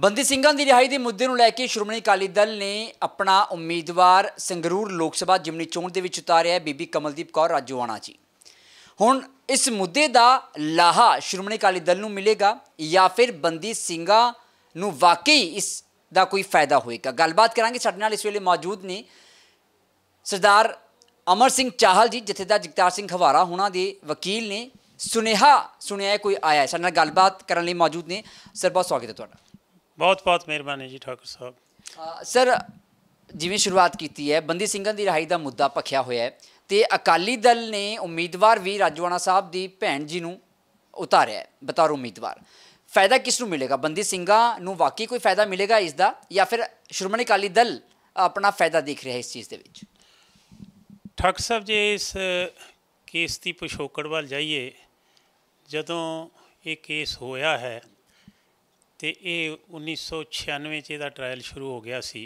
ਬੰਦੀ ਸਿੰਘਾਂ ਦੀ ਰਿਹਾਈ ਦੇ ਮੁੱਦੇ ਨੂੰ ਲੈ ਕੇ ਸ਼੍ਰੋਮਣੀ ਅਕਾਲੀ ਦਲ ਨੇ ਆਪਣਾ ਉਮੀਦਵਾਰ ਸੰਗਰੂਰ ਲੋਕ ਸਭਾ ਜਿਮਨੀ ਚੋਣ ਦੇ ਵਿੱਚ ਉਤਾਰਿਆ ਹੈ ਬੀਬੀ ਕਮਲਦੀਪ ਕੌਰ ਰਾਜੂਆਣਾ ਜੀ ਹੁਣ ਇਸ ਮੁੱਦੇ ਦਾ ਲਾਹਾ ਸ਼੍ਰੋਮਣੀ ਅਕਾਲੀ ਦਲ ਨੂੰ ਮਿਲੇਗਾ ਜਾਂ ਫਿਰ ਬੰਦੀ ਸਿੰਘਾਂ ਨੂੰ ਵਾਕਈ ਇਸ ਦਾ ਕੋਈ ਫਾਇਦਾ ਹੋਏਗਾ ਗੱਲਬਾਤ ਕਰਾਂਗੇ ਸਾਡੇ ਨਾਲ ਇਸ ਵੇਲੇ ਮੌਜੂਦ ਨੇ ਸਰਦਾਰ ਅਮਰ ਸਿੰਘ ਚਾਹਲ ਜੀ ਦਾ ਜਗਤਾਰ ਸਿੰਘ ਖਵਾਰਾ ਉਹਨਾਂ ਦੇ ਵਕੀਲ ਨੇ ਸੁਨੇਹਾ ਸੁਣਿਆ ਕੋਈ ਆਇਆ ਸਾਡੇ ਨਾਲ ਗੱਲਬਾਤ ਕਰਨ ਲਈ ਮੌਜੂਦ ਨੇ ਸਰ ਬਹੁਤ ਸਵਾਗਤ ਹੈ ਤੁਹਾਡਾ ਬਹੁਤ ਬਹੁਤ ਮਿਹਰਬਾਨੀ ਜੀ ਠਾਕੁਰ ਸਾਹਿਬ ਸਰ ਜਿਵੇਂ ਸ਼ੁਰੂਆਤ ਕੀਤੀ ਹੈ ਬੰਦੀ ਸਿੰਘਾਂ ਦੀ ਰਹਾਈ ਦਾ ਮੁੱਦਾ ਪਖਿਆ ਹੋਇਆ ਹੈ ਤੇ ਅਕਾਲੀ ਦਲ ਨੇ ਉਮੀਦਵਾਰ ਵੀ ਰਾਜਵਾਨਾ ਸਾਹਿਬ ਦੀ ਭੈਣ ਜੀ ਨੂੰ ਉਤਾਰਿਆ ਬਤੌਰ ਉਮੀਦਵਾਰ ਫਾਇਦਾ ਕਿਸ ਨੂੰ ਮਿਲੇਗਾ ਬੰਦੀ ਸਿੰਘਾਂ ਨੂੰ ਵਾਕਈ ਕੋਈ ਫਾਇਦਾ ਮਿਲੇਗਾ ਇਸ ਦਾ ਜਾਂ ਫਿਰ ਸ਼੍ਰੋਮਣੀ ਅਕਾਲੀ ਦਲ ਆਪਣਾ ਫਾਇਦਾ ਦੇਖ ਰਿਹਾ ਇਸ ਚੀਜ਼ ਦੇ ਵਿੱਚ ਠਾਕੁਰ ਸਾਹਿਬ ਜੇ ਇਸ ਕੇਸ ਦੀ ਪਿਛੋਕੜ ਵੱਲ ਜਾਈਏ ਜਦੋਂ ਇਹ ਕੇਸ ਹੋਇਆ ਹੈ ਤੇ ਇਹ 1996 'ਚ ਇਹਦਾ ਟ੍ਰਾਇਲ ਸ਼ੁਰੂ ਹੋ ਗਿਆ ਸੀ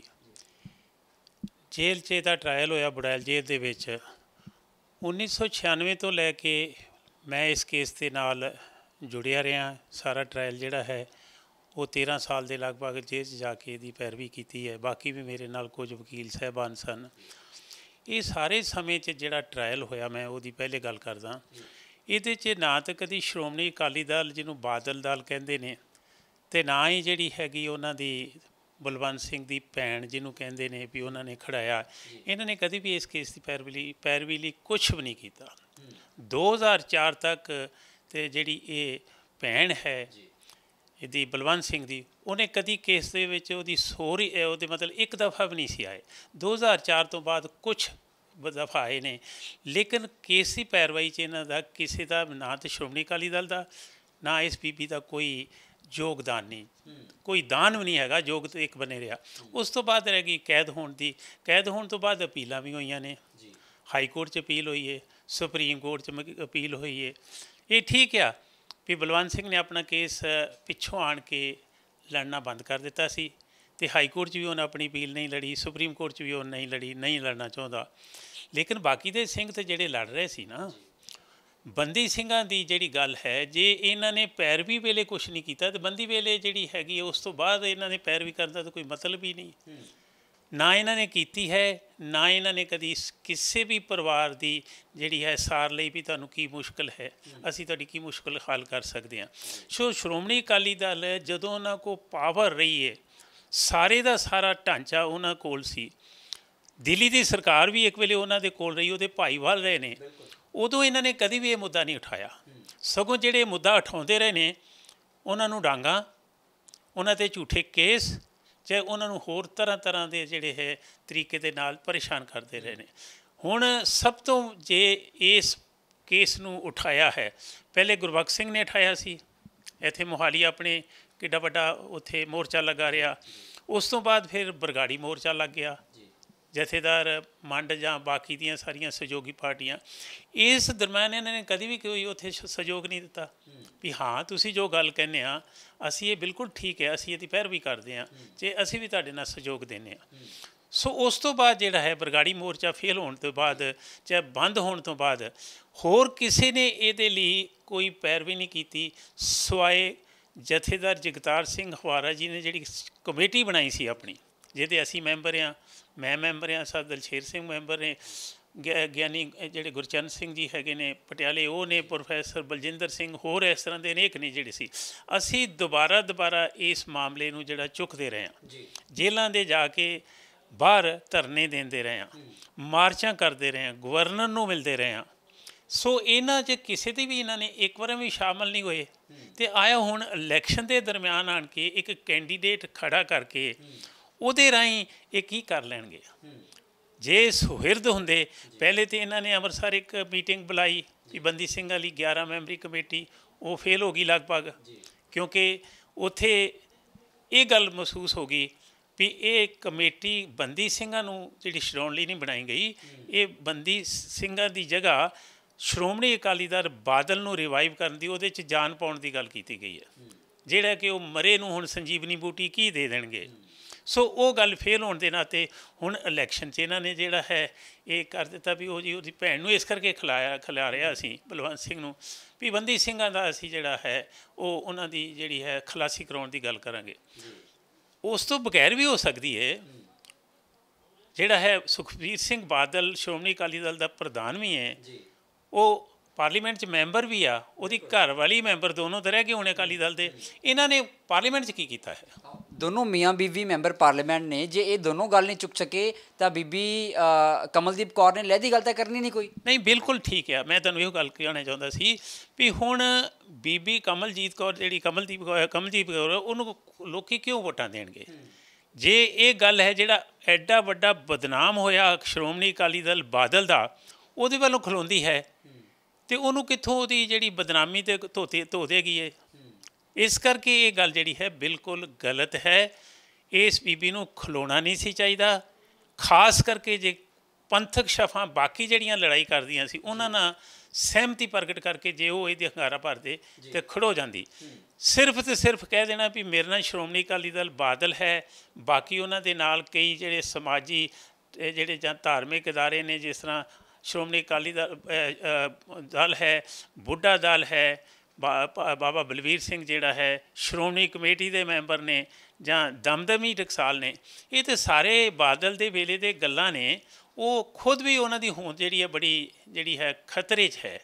ਜੇਲ੍ਹ 'ਚ ਇਹਦਾ ਟ੍ਰਾਇਲ ਹੋਇਆ ਬੁੜੈਲ ਜੇਲ੍ਹ ਦੇ ਵਿੱਚ 1996 ਤੋਂ ਲੈ ਕੇ ਮੈਂ ਇਸ ਕੇਸ ਦੇ ਨਾਲ ਜੁੜਿਆ ਰਿਹਾ ਸਾਰਾ ਟ੍ਰਾਇਲ ਜਿਹੜਾ ਹੈ ਉਹ 13 ਸਾਲ ਦੇ ਲਗਭਗ ਜੇਲ੍ਹ 'ਚ ਜਾ ਕੇ ਇਹਦੀ ਪੈਰਵੀ ਕੀਤੀ ਹੈ ਬਾਕੀ ਵੀ ਮੇਰੇ ਨਾਲ ਕੁਝ ਵਕੀਲ ਸਹਿਬਾਨ ਸਨ ਇਹ ਸਾਰੇ ਸਮੇਂ 'ਚ ਜਿਹੜਾ ਟ੍ਰਾਇਲ ਹੋਇਆ ਮੈਂ ਉਹਦੀ ਪਹਿਲੇ ਗੱਲ ਕਰਦਾ ਇਹਦੇ 'ਚ ਨਾ ਤਾਂ ਕਦੀ ਸ਼੍ਰੋਮਣੀ ਅਕਾਲੀ ਦਲ ਜਿਹਨੂੰ ਬਾਦਲ ਦਲ ਕਹਿੰਦੇ ਨੇ ਤੇ ਨਾ ਹੀ ਜਿਹੜੀ ਹੈਗੀ ਉਹਨਾਂ ਦੀ ਬਲਵੰਤ ਸਿੰਘ ਦੀ ਭੈਣ ਜਿਹਨੂੰ ਕਹਿੰਦੇ ਨੇ ਵੀ ਉਹਨਾਂ ਨੇ ਖੜਾਇਆ ਇਹਨਾਂ ਨੇ ਕਦੀ ਵੀ ਇਸ ਕੇਸ ਦੀ ਪੈਰਵੀ ਪੈਰਵੀ ਲਈ ਕੁਝ ਵੀ ਨਹੀਂ ਕੀਤਾ 2004 ਤੱਕ ਤੇ ਜਿਹੜੀ ਇਹ ਭੈਣ ਹੈ ਇਹਦੀ ਬਲਵੰਤ ਸਿੰਘ ਦੀ ਉਹਨੇ ਕਦੀ ਕੇਸ ਦੇ ਵਿੱਚ ਉਹਦੀ ਸੋਰੀ ਉਹਦੇ ਮਤਲਬ ਇੱਕ ਦਫਾ ਵੀ ਨਹੀਂ ਸੀ ਆਏ 2004 ਤੋਂ ਬਾਅਦ ਕੁਝ ਦਫਾ ਆਏ ਨੇ ਲੇਕਿਨ ਕੇਸ ਦੀ ਪੈਰਵਾਈ 'ਚ ਇਹਨਾਂ ਦਾ ਕਿਸੇ ਦਾ ਨਾ ਤੇ ਸ਼੍ਰੋਮਣੀ ਕਾਲੀ ਦਲ ਦਾ ਨਾ ਇਸ ਦਾ ਕੋਈ ਯੋਗਦਾਨ ਨਹੀਂ ਕੋਈ ਦਾਨ ਵੀ ਨਹੀਂ ਹੈਗਾ ਯੋਗ ਤੋਂ ਇੱਕ ਬਨੇ ਰਿਹਾ ਉਸ ਤੋਂ ਬਾਅਦ ਰਹਿ ਗਈ ਕੈਦ ਹੋਣ ਦੀ ਕੈਦ ਹੋਣ ਤੋਂ ਬਾਅਦ ਅਪੀਲਾਂ ਵੀ ਹੋਈਆਂ ਨੇ ਜੀ ਹਾਈ ਕੋਰਟ 'ਚ ਅਪੀਲ ਹੋਈ ਹੈ ਸੁਪਰੀਮ ਕੋਰਟ 'ਚ ਅਪੀਲ ਹੋਈ ਹੈ ਇਹ ਠੀਕ ਆ ਵੀ ਬਲਵੰਤ ਸਿੰਘ ਨੇ ਆਪਣਾ ਕੇਸ ਪਿੱਛੋਂ ਆਣ ਕੇ ਲੜਨਾ ਬੰਦ ਕਰ ਦਿੱਤਾ ਸੀ ਤੇ ਹਾਈ ਕੋਰਟ 'ਚ ਵੀ ਉਹਨੇ ਆਪਣੀ ਅਪੀਲ ਨਹੀਂ ਲੜੀ ਸੁਪਰੀਮ ਕੋਰਟ 'ਚ ਵੀ ਉਹ ਨਹੀਂ ਲੜੀ ਨਹੀਂ ਲੜਨਾ ਚਾਹੁੰਦਾ ਲੇਕਿਨ ਬਾਕੀ ਦੇ ਸਿੰਘ ਤੇ ਜਿਹੜੇ ਲੜ ਰਹੇ ਸੀ ਨਾ ਬੰਦੀ ਸਿੰਘਾਂ ਦੀ ਜਿਹੜੀ ਗੱਲ ਹੈ ਜੇ ਇਹਨਾਂ ਨੇ ਪੈਰਵੀ ਵੇਲੇ ਕੁਝ ਨਹੀਂ ਕੀਤਾ ਤੇ ਬੰਦੀ ਵੇਲੇ ਜਿਹੜੀ ਹੈਗੀ ਉਸ ਤੋਂ ਬਾਅਦ ਇਹਨਾਂ ਨੇ ਪੈਰਵੀ ਕਰਦਾ ਤਾਂ ਕੋਈ ਮਤਲਬ ਹੀ ਨਹੀਂ ਨਾ ਇਹਨਾਂ ਨੇ ਕੀਤੀ ਹੈ ਨਾ ਇਹਨਾਂ ਨੇ ਕਦੀ ਕਿਸੇ ਵੀ ਪਰਿਵਾਰ ਦੀ ਜਿਹੜੀ ਹੈ ਸਾਰ ਲਈ ਵੀ ਤੁਹਾਨੂੰ ਕੀ ਮੁਸ਼ਕਲ ਹੈ ਅਸੀਂ ਤੁਹਾਡੀ ਕੀ ਮੁਸ਼ਕਲ ਹੱਲ ਕਰ ਸਕਦੇ ਹਾਂ ਸੋ ਸ਼੍ਰੋਮਣੀ ਅਕਾਲੀ ਦਲ ਜਦੋਂ ਉਹਨਾਂ ਕੋ ਪਾਵਰ ਰਹੀ ਹੈ ਸਾਰੇ ਦਾ ਸਾਰਾ ਢਾਂਚਾ ਉਹਨਾਂ ਕੋਲ ਸੀ ਦਿੱਲੀ ਦੀ ਸਰਕਾਰ ਵੀ ਇੱਕ ਵੇਲੇ ਉਹਨਾਂ ਦੇ ਕੋਲ ਰਹੀ ਉਹਦੇ ਭਾਈਵਾਲ ਰਹੇ ਨੇ ਉਦੋਂ ਇਹਨਾਂ ਨੇ ਕਦੀ ਵੀ ਇਹ ਮੁੱਦਾ ਨਹੀਂ ਉਠਾਇਆ ਸਗੋਂ ਜਿਹੜੇ ਮੁੱਦਾ ਉਠਾਉਂਦੇ ਰਹੇ ਨੇ ਉਹਨਾਂ ਨੂੰ ਡਾਂਗਾ ਉਹਨਾਂ ਤੇ ਝੂਠੇ ਕੇਸ ਜੇ ਉਹਨਾਂ ਨੂੰ ਹੋਰ ਤਰ੍ਹਾਂ ਤਰ੍ਹਾਂ ਦੇ ਜਿਹੜੇ ਹੈ ਤਰੀਕੇ ਦੇ ਨਾਲ ਪਰੇਸ਼ਾਨ ਕਰਦੇ ਰਹੇ ਨੇ ਹੁਣ ਸਭ ਤੋਂ ਜੇ ਇਸ ਕੇਸ ਨੂੰ ਉਠਾਇਆ ਹੈ ਪਹਿਲੇ ਗੁਰਬਖਸ਼ ਸਿੰਘ ਨੇ ਉਠਾਇਆ ਸੀ ਇੱਥੇ ਮੋਹਾਲੀ ਆਪਣੇ ਕਿੱਡਾ ਵੱਡਾ ਉੱਥੇ ਮੋਰਚਾ ਲਗਾ ਰਿਹਾ ਉਸ ਤੋਂ ਬਾਅਦ ਫਿਰ ਬਰਗਾੜੀ ਮੋਰਚਾ ਲੱਗ ਗਿਆ ਜਥੇਦਾਰ ਮੰਡ ਜਾਂ ਬਾਕੀ ਦੀਆਂ ਸਾਰੀਆਂ ਸਹਿਯੋਗੀ ਪਾਰਟੀਆਂ ਇਸ ਦਰਮਿਆਨ ਇਹਨਾਂ ਨੇ ਕਦੀ ਵੀ ਕੋਈ ਉੱਥੇ ਸਹਿਯੋਗ ਨਹੀਂ ਦਿੱਤਾ ਵੀ ਹਾਂ ਤੁਸੀਂ ਜੋ ਗੱਲ ਕਹਿੰਦੇ ਆ ਅਸੀਂ ਇਹ ਬਿਲਕੁਲ ਠੀਕ ਹੈ ਅਸੀਂ ਇਹਦੀ ਪੈਰਵੀ ਕਰਦੇ ਆ ਜੇ ਅਸੀਂ ਵੀ ਤੁਹਾਡੇ ਨਾਲ ਸਹਿਯੋਗ ਦਿੰਨੇ ਆ ਸੋ ਉਸ ਤੋਂ ਬਾਅਦ ਜਿਹੜਾ ਹੈ ਬਰਗਾੜੀ ਮੋਰਚਾ ਫੇਲ ਹੋਣ ਤੋਂ ਬਾਅਦ ਜਾਂ ਬੰਦ ਹੋਣ ਤੋਂ ਬਾਅਦ ਹੋਰ ਕਿਸੇ ਨੇ ਇਹਦੇ ਲਈ ਕੋਈ ਪੈਰਵੀ ਨਹੀਂ ਕੀਤੀ ਸਵਾਏ ਜਥੇਦਾਰ ਜਗਤਾਰ ਸਿੰਘ ਹਵਾਰਾ ਜੀ ਨੇ ਜਿਹੜੀ ਕਮੇਟੀ ਬਣਾਈ ਸੀ ਆਪਣੀ ਜਿਹਦੇ ਅਸੀਂ ਮੈਂਬਰ ਆ ਮੈਂ ਮੈਂਬਰ ਆ ਸਰ ਦਲਸ਼ੇਰ ਸਿੰਘ ਮੈਂਬਰ ਨੇ ਗਿਆਨੀ ਜਿਹੜੇ ਗੁਰਚੰਦ ਸਿੰਘ ਜੀ ਹੈਗੇ ਨੇ ਪਟਿਆਲੇ ਉਹ ਨੇ ਪ੍ਰੋਫੈਸਰ ਬਲਜਿੰਦਰ ਸਿੰਘ ਹੋਰ ਇਸ ਤਰ੍ਹਾਂ ਦੇ ਅਨੇਕ ਨੇ ਜਿਹੜੇ ਸੀ ਅਸੀਂ ਦੁਬਾਰਾ ਦੁਬਾਰਾ ਇਸ ਮਾਮਲੇ ਨੂੰ ਜਿਹੜਾ ਚੁੱਕਦੇ ਰਹੇ ਹਾਂ ਜੇਲ੍ਹਾਂ ਦੇ ਜਾ ਕੇ ਬਾਹਰ ਧਰਨੇ ਦਿੰਦੇ ਰਹੇ ਹਾਂ ਮਾਰਚਾਂ ਕਰਦੇ ਰਹੇ ਹਾਂ ਗਵਰਨਰ ਨੂੰ ਮਿਲਦੇ ਰਹੇ ਹਾਂ ਸੋ ਇਹਨਾਂ 'ਚ ਕਿਸੇ ਦੀ ਵੀ ਇਹਨਾਂ ਨੇ ਇੱਕ ਵਾਰ ਵੀ ਸ਼ਾਮਲ ਨਹੀਂ ਹੋਏ ਤੇ ਆਇਆ ਹੁਣ ਇਲੈਕਸ਼ਨ ਦੇ ਦਰਮਿਆਨ ਆਣ ਕੇ ਇੱਕ ਕੈਂਡੀਡੇਟ ਖੜਾ ਕਰਕੇ ਉਹਦੇ ਰਾਹੀਂ ਇਹ ਕੀ ਕਰ ਲੈਣਗੇ ਜੇ ਸੁਹਿਰਦ ਹੁੰਦੇ ਪਹਿਲੇ ਤੇ ਇਹਨਾਂ ਨੇ ਅੰਮ੍ਰਿਤਸਰ ਇੱਕ ਮੀਟਿੰਗ ਬੁਲਾਈ ਕਿ ਬੰਦੀ ਸਿੰਘ ਵਾਲੀ 11 ਮੈਂਬਰੀ ਕਮੇਟੀ ਉਹ ਫੇਲ ਹੋ ਗਈ ਲਗਭਗ ਕਿਉਂਕਿ ਉਥੇ ਇਹ ਗੱਲ ਮਹਿਸੂਸ ਹੋ ਗਈ ਵੀ ਇਹ ਕਮੇਟੀ ਬੰਦੀ ਸਿੰਘਾਂ ਨੂੰ ਜਿਹੜੀ ਸ਼੍ਰੋਮਣੀ ਨਹੀਂ ਬਣਾਈ ਗਈ ਇਹ ਬੰਦੀ ਸਿੰਘਾਂ ਦੀ ਜਗ੍ਹਾ ਸ਼੍ਰੋਮਣੀ ਅਕਾਲੀ ਦਲ ਬਾਦਲ ਨੂੰ ਰਿਵਾਈਵ ਕਰਨ ਦੀ ਉਹਦੇ 'ਚ ਜਾਨ ਪਾਉਣ ਦੀ ਗੱਲ ਕੀਤੀ ਗਈ ਹੈ ਜਿਹੜਾ ਕਿ ਉਹ ਮਰੇ ਨੂੰ ਹੁਣ ਸੰਜੀਵਨੀ ਬੂਟੀ ਕੀ ਦੇ ਦੇਣਗੇ ਸੋ ਉਹ ਗੱਲ ਫੇਲ ਹੋਣ ਦੇ ਨਾਤੇ ਹੁਣ ਇਲੈਕਸ਼ਨ 'ਚ ਇਹਨਾਂ ਨੇ ਜਿਹੜਾ ਹੈ ਇਹ ਕਰ ਦਿੱਤਾ ਵੀ ਉਹ ਜੀ ਉਹਦੀ ਭੈਣ ਨੂੰ ਇਸ ਕਰਕੇ ਖਿਲਾਇਆ ਖਿਲਾ ਰਿਹਾ ਸੀ ਬਲਵੰਤ ਸਿੰਘ ਨੂੰ ਵੀ ਬੰਦੀ ਸਿੰਘਾਂ ਦਾ ਅਸੀਂ ਜਿਹੜਾ ਹੈ ਉਹ ਉਹਨਾਂ ਦੀ ਜਿਹੜੀ ਹੈ ਖਲਾਸੀ ਕਰਾਉਣ ਦੀ ਗੱਲ ਕਰਾਂਗੇ ਉਸ ਤੋਂ ਬਗੈਰ ਵੀ ਹੋ ਸਕਦੀ ਹੈ ਜਿਹੜਾ ਹੈ ਸੁਖਵੀਰ ਸਿੰਘ ਬਾਦਲ ਸ਼੍ਰੋਮਣੀ ਅਕਾਲੀ ਦਲ ਦਾ ਪ੍ਰਧਾਨ ਵੀ ਹੈ ਉਹ ਪਾਰਲੀਮੈਂਟ 'ਚ ਮੈਂਬਰ ਵੀ ਆ ਉਹਦੀ ਘਰ ਵਾਲੀ ਮੈਂਬਰ ਦੋਨੋਂ ਤਰ੍ਹਾਂ ਕੇ ਹੁਣ ਅਕਾਲੀ ਦਲ ਦੇ ਇਹਨਾਂ ਨੇ ਪਾਰਲੀਮੈਂਟ 'ਚ ਕੀ ਕੀਤਾ ਹੈ ਦੋਨੋਂ ਮੀਆਂ ਬੀਵੀ ਮੈਂਬਰ ਪਾਰਲੀਮੈਂਟ ਨੇ ਜੇ ਇਹ ਦੋਨੋਂ ਗੱਲ ਨਹੀਂ ਚੁੱਕ ਸਕੇ ਤਾਂ ਬੀਬੀ ਕਮਲਦੀਪ ਕੌਰ ਨੇ ਲੈਦੀ ਗੱਲ ਤਾਂ ਕਰਨੀ ਨਹੀਂ ਕੋਈ ਨਹੀਂ ਬਿਲਕੁਲ ਠੀਕ ਹੈ ਮੈਂ ਤੁਹਾਨੂੰ ਇਹ ਗੱਲ ਕਹਿਣਾ ਚਾਹੁੰਦਾ ਸੀ ਵੀ ਹੁਣ ਬੀਬੀ ਕਮਲਜੀਤ ਕੌਰ ਜਿਹੜੀ ਕਮਲਦੀਪ ਕਮਲਜੀਤ ਕੌਰ ਉਹਨੂੰ ਲੋਕੀ ਕਿਉਂ ਵੋਟਾਂ ਦੇਣਗੇ ਜੇ ਇਹ ਗੱਲ ਹੈ ਜਿਹੜਾ ਐਡਾ ਵੱਡਾ ਬਦਨਾਮ ਹੋਇਆ ਸ਼੍ਰੋਮਣੀ ਅਕਾਲੀ ਦਲ ਬਾਦਲ ਦਾ ਉਹਦੇ ਵੱਲੋਂ ਖਲੋਂਦੀ ਹੈ ਤੇ ਉਹਨੂੰ ਕਿੱਥੋਂ ਉਹਦੀ ਜਿਹੜੀ ਬਦਨਾਮੀ ਤੇ ਧੋਤੇ ਧੋ ਦੇਗੀ ਇਹ ਇਸ ਕਰਕੇ ਇਹ ਗੱਲ ਜਿਹੜੀ ਹੈ ਬਿਲਕੁਲ ਗਲਤ ਹੈ ਇਸ ਬੀਬੀ ਨੂੰ ਖਲੋਣਾ ਨਹੀਂ ਸੀ ਚਾਹੀਦਾ ਖਾਸ ਕਰਕੇ ਜੇ ਪੰਥਕ ਸ਼ਫਾ ਬਾਕੀ ਜਿਹੜੀਆਂ ਲੜਾਈ ਕਰਦੀਆਂ ਸੀ ਉਹਨਾਂ ਨਾਲ ਸਹਿਮਤੀ ਪ੍ਰਗਟ ਕਰਕੇ ਜੇ ਉਹ ਇਹਦੀ ਹੰਗਾਰਾ ਭਰਦੇ ਤੇ ਖੜੋ ਜਾਂਦੀ ਸਿਰਫ ਤੇ ਸਿਰਫ ਕਹਿ ਦੇਣਾ ਵੀ ਮੇਰੇ ਨਾਲ ਸ਼੍ਰੋਮਣੀ ਅਕਾਲੀ ਦਲ ਬਾਦਲ ਹੈ ਬਾਕੀ ਉਹਨਾਂ ਦੇ ਨਾਲ ਕਈ ਜਿਹੜੇ ਸਮਾਜੀ ਜਿਹੜੇ ਜਾਂ ਧਾਰਮਿਕ ادارے ਨੇ ਜਿਸ ਤਰ੍ਹਾਂ ਸ਼੍ਰੋਮਣੀ ਅਕਾਲੀ ਦਲ ਹੈ ਬੁੱਢਾ ਦਲ ਹੈ ਬਾਬਾ ਬਲਵੀਰ ਸਿੰਘ ਜਿਹੜਾ ਹੈ ਸ਼੍ਰੋਮਣੀ ਕਮੇਟੀ ਦੇ ਮੈਂਬਰ ਨੇ ਜਾਂ ਦਮਦਮੀ ਟਕਸਾਲ ਨੇ ਇਹ ਤੇ ਸਾਰੇ ਬਾਦਲ ਦੇ ਵੇਲੇ ਦੇ ਗੱਲਾਂ ਨੇ ਉਹ ਖੁਦ ਵੀ ਉਹਨਾਂ ਦੀ ਹੋਂਦ ਜਿਹੜੀ ਹੈ ਬੜੀ ਜਿਹੜੀ ਹੈ ਖਤਰੇ 'ਚ ਹੈ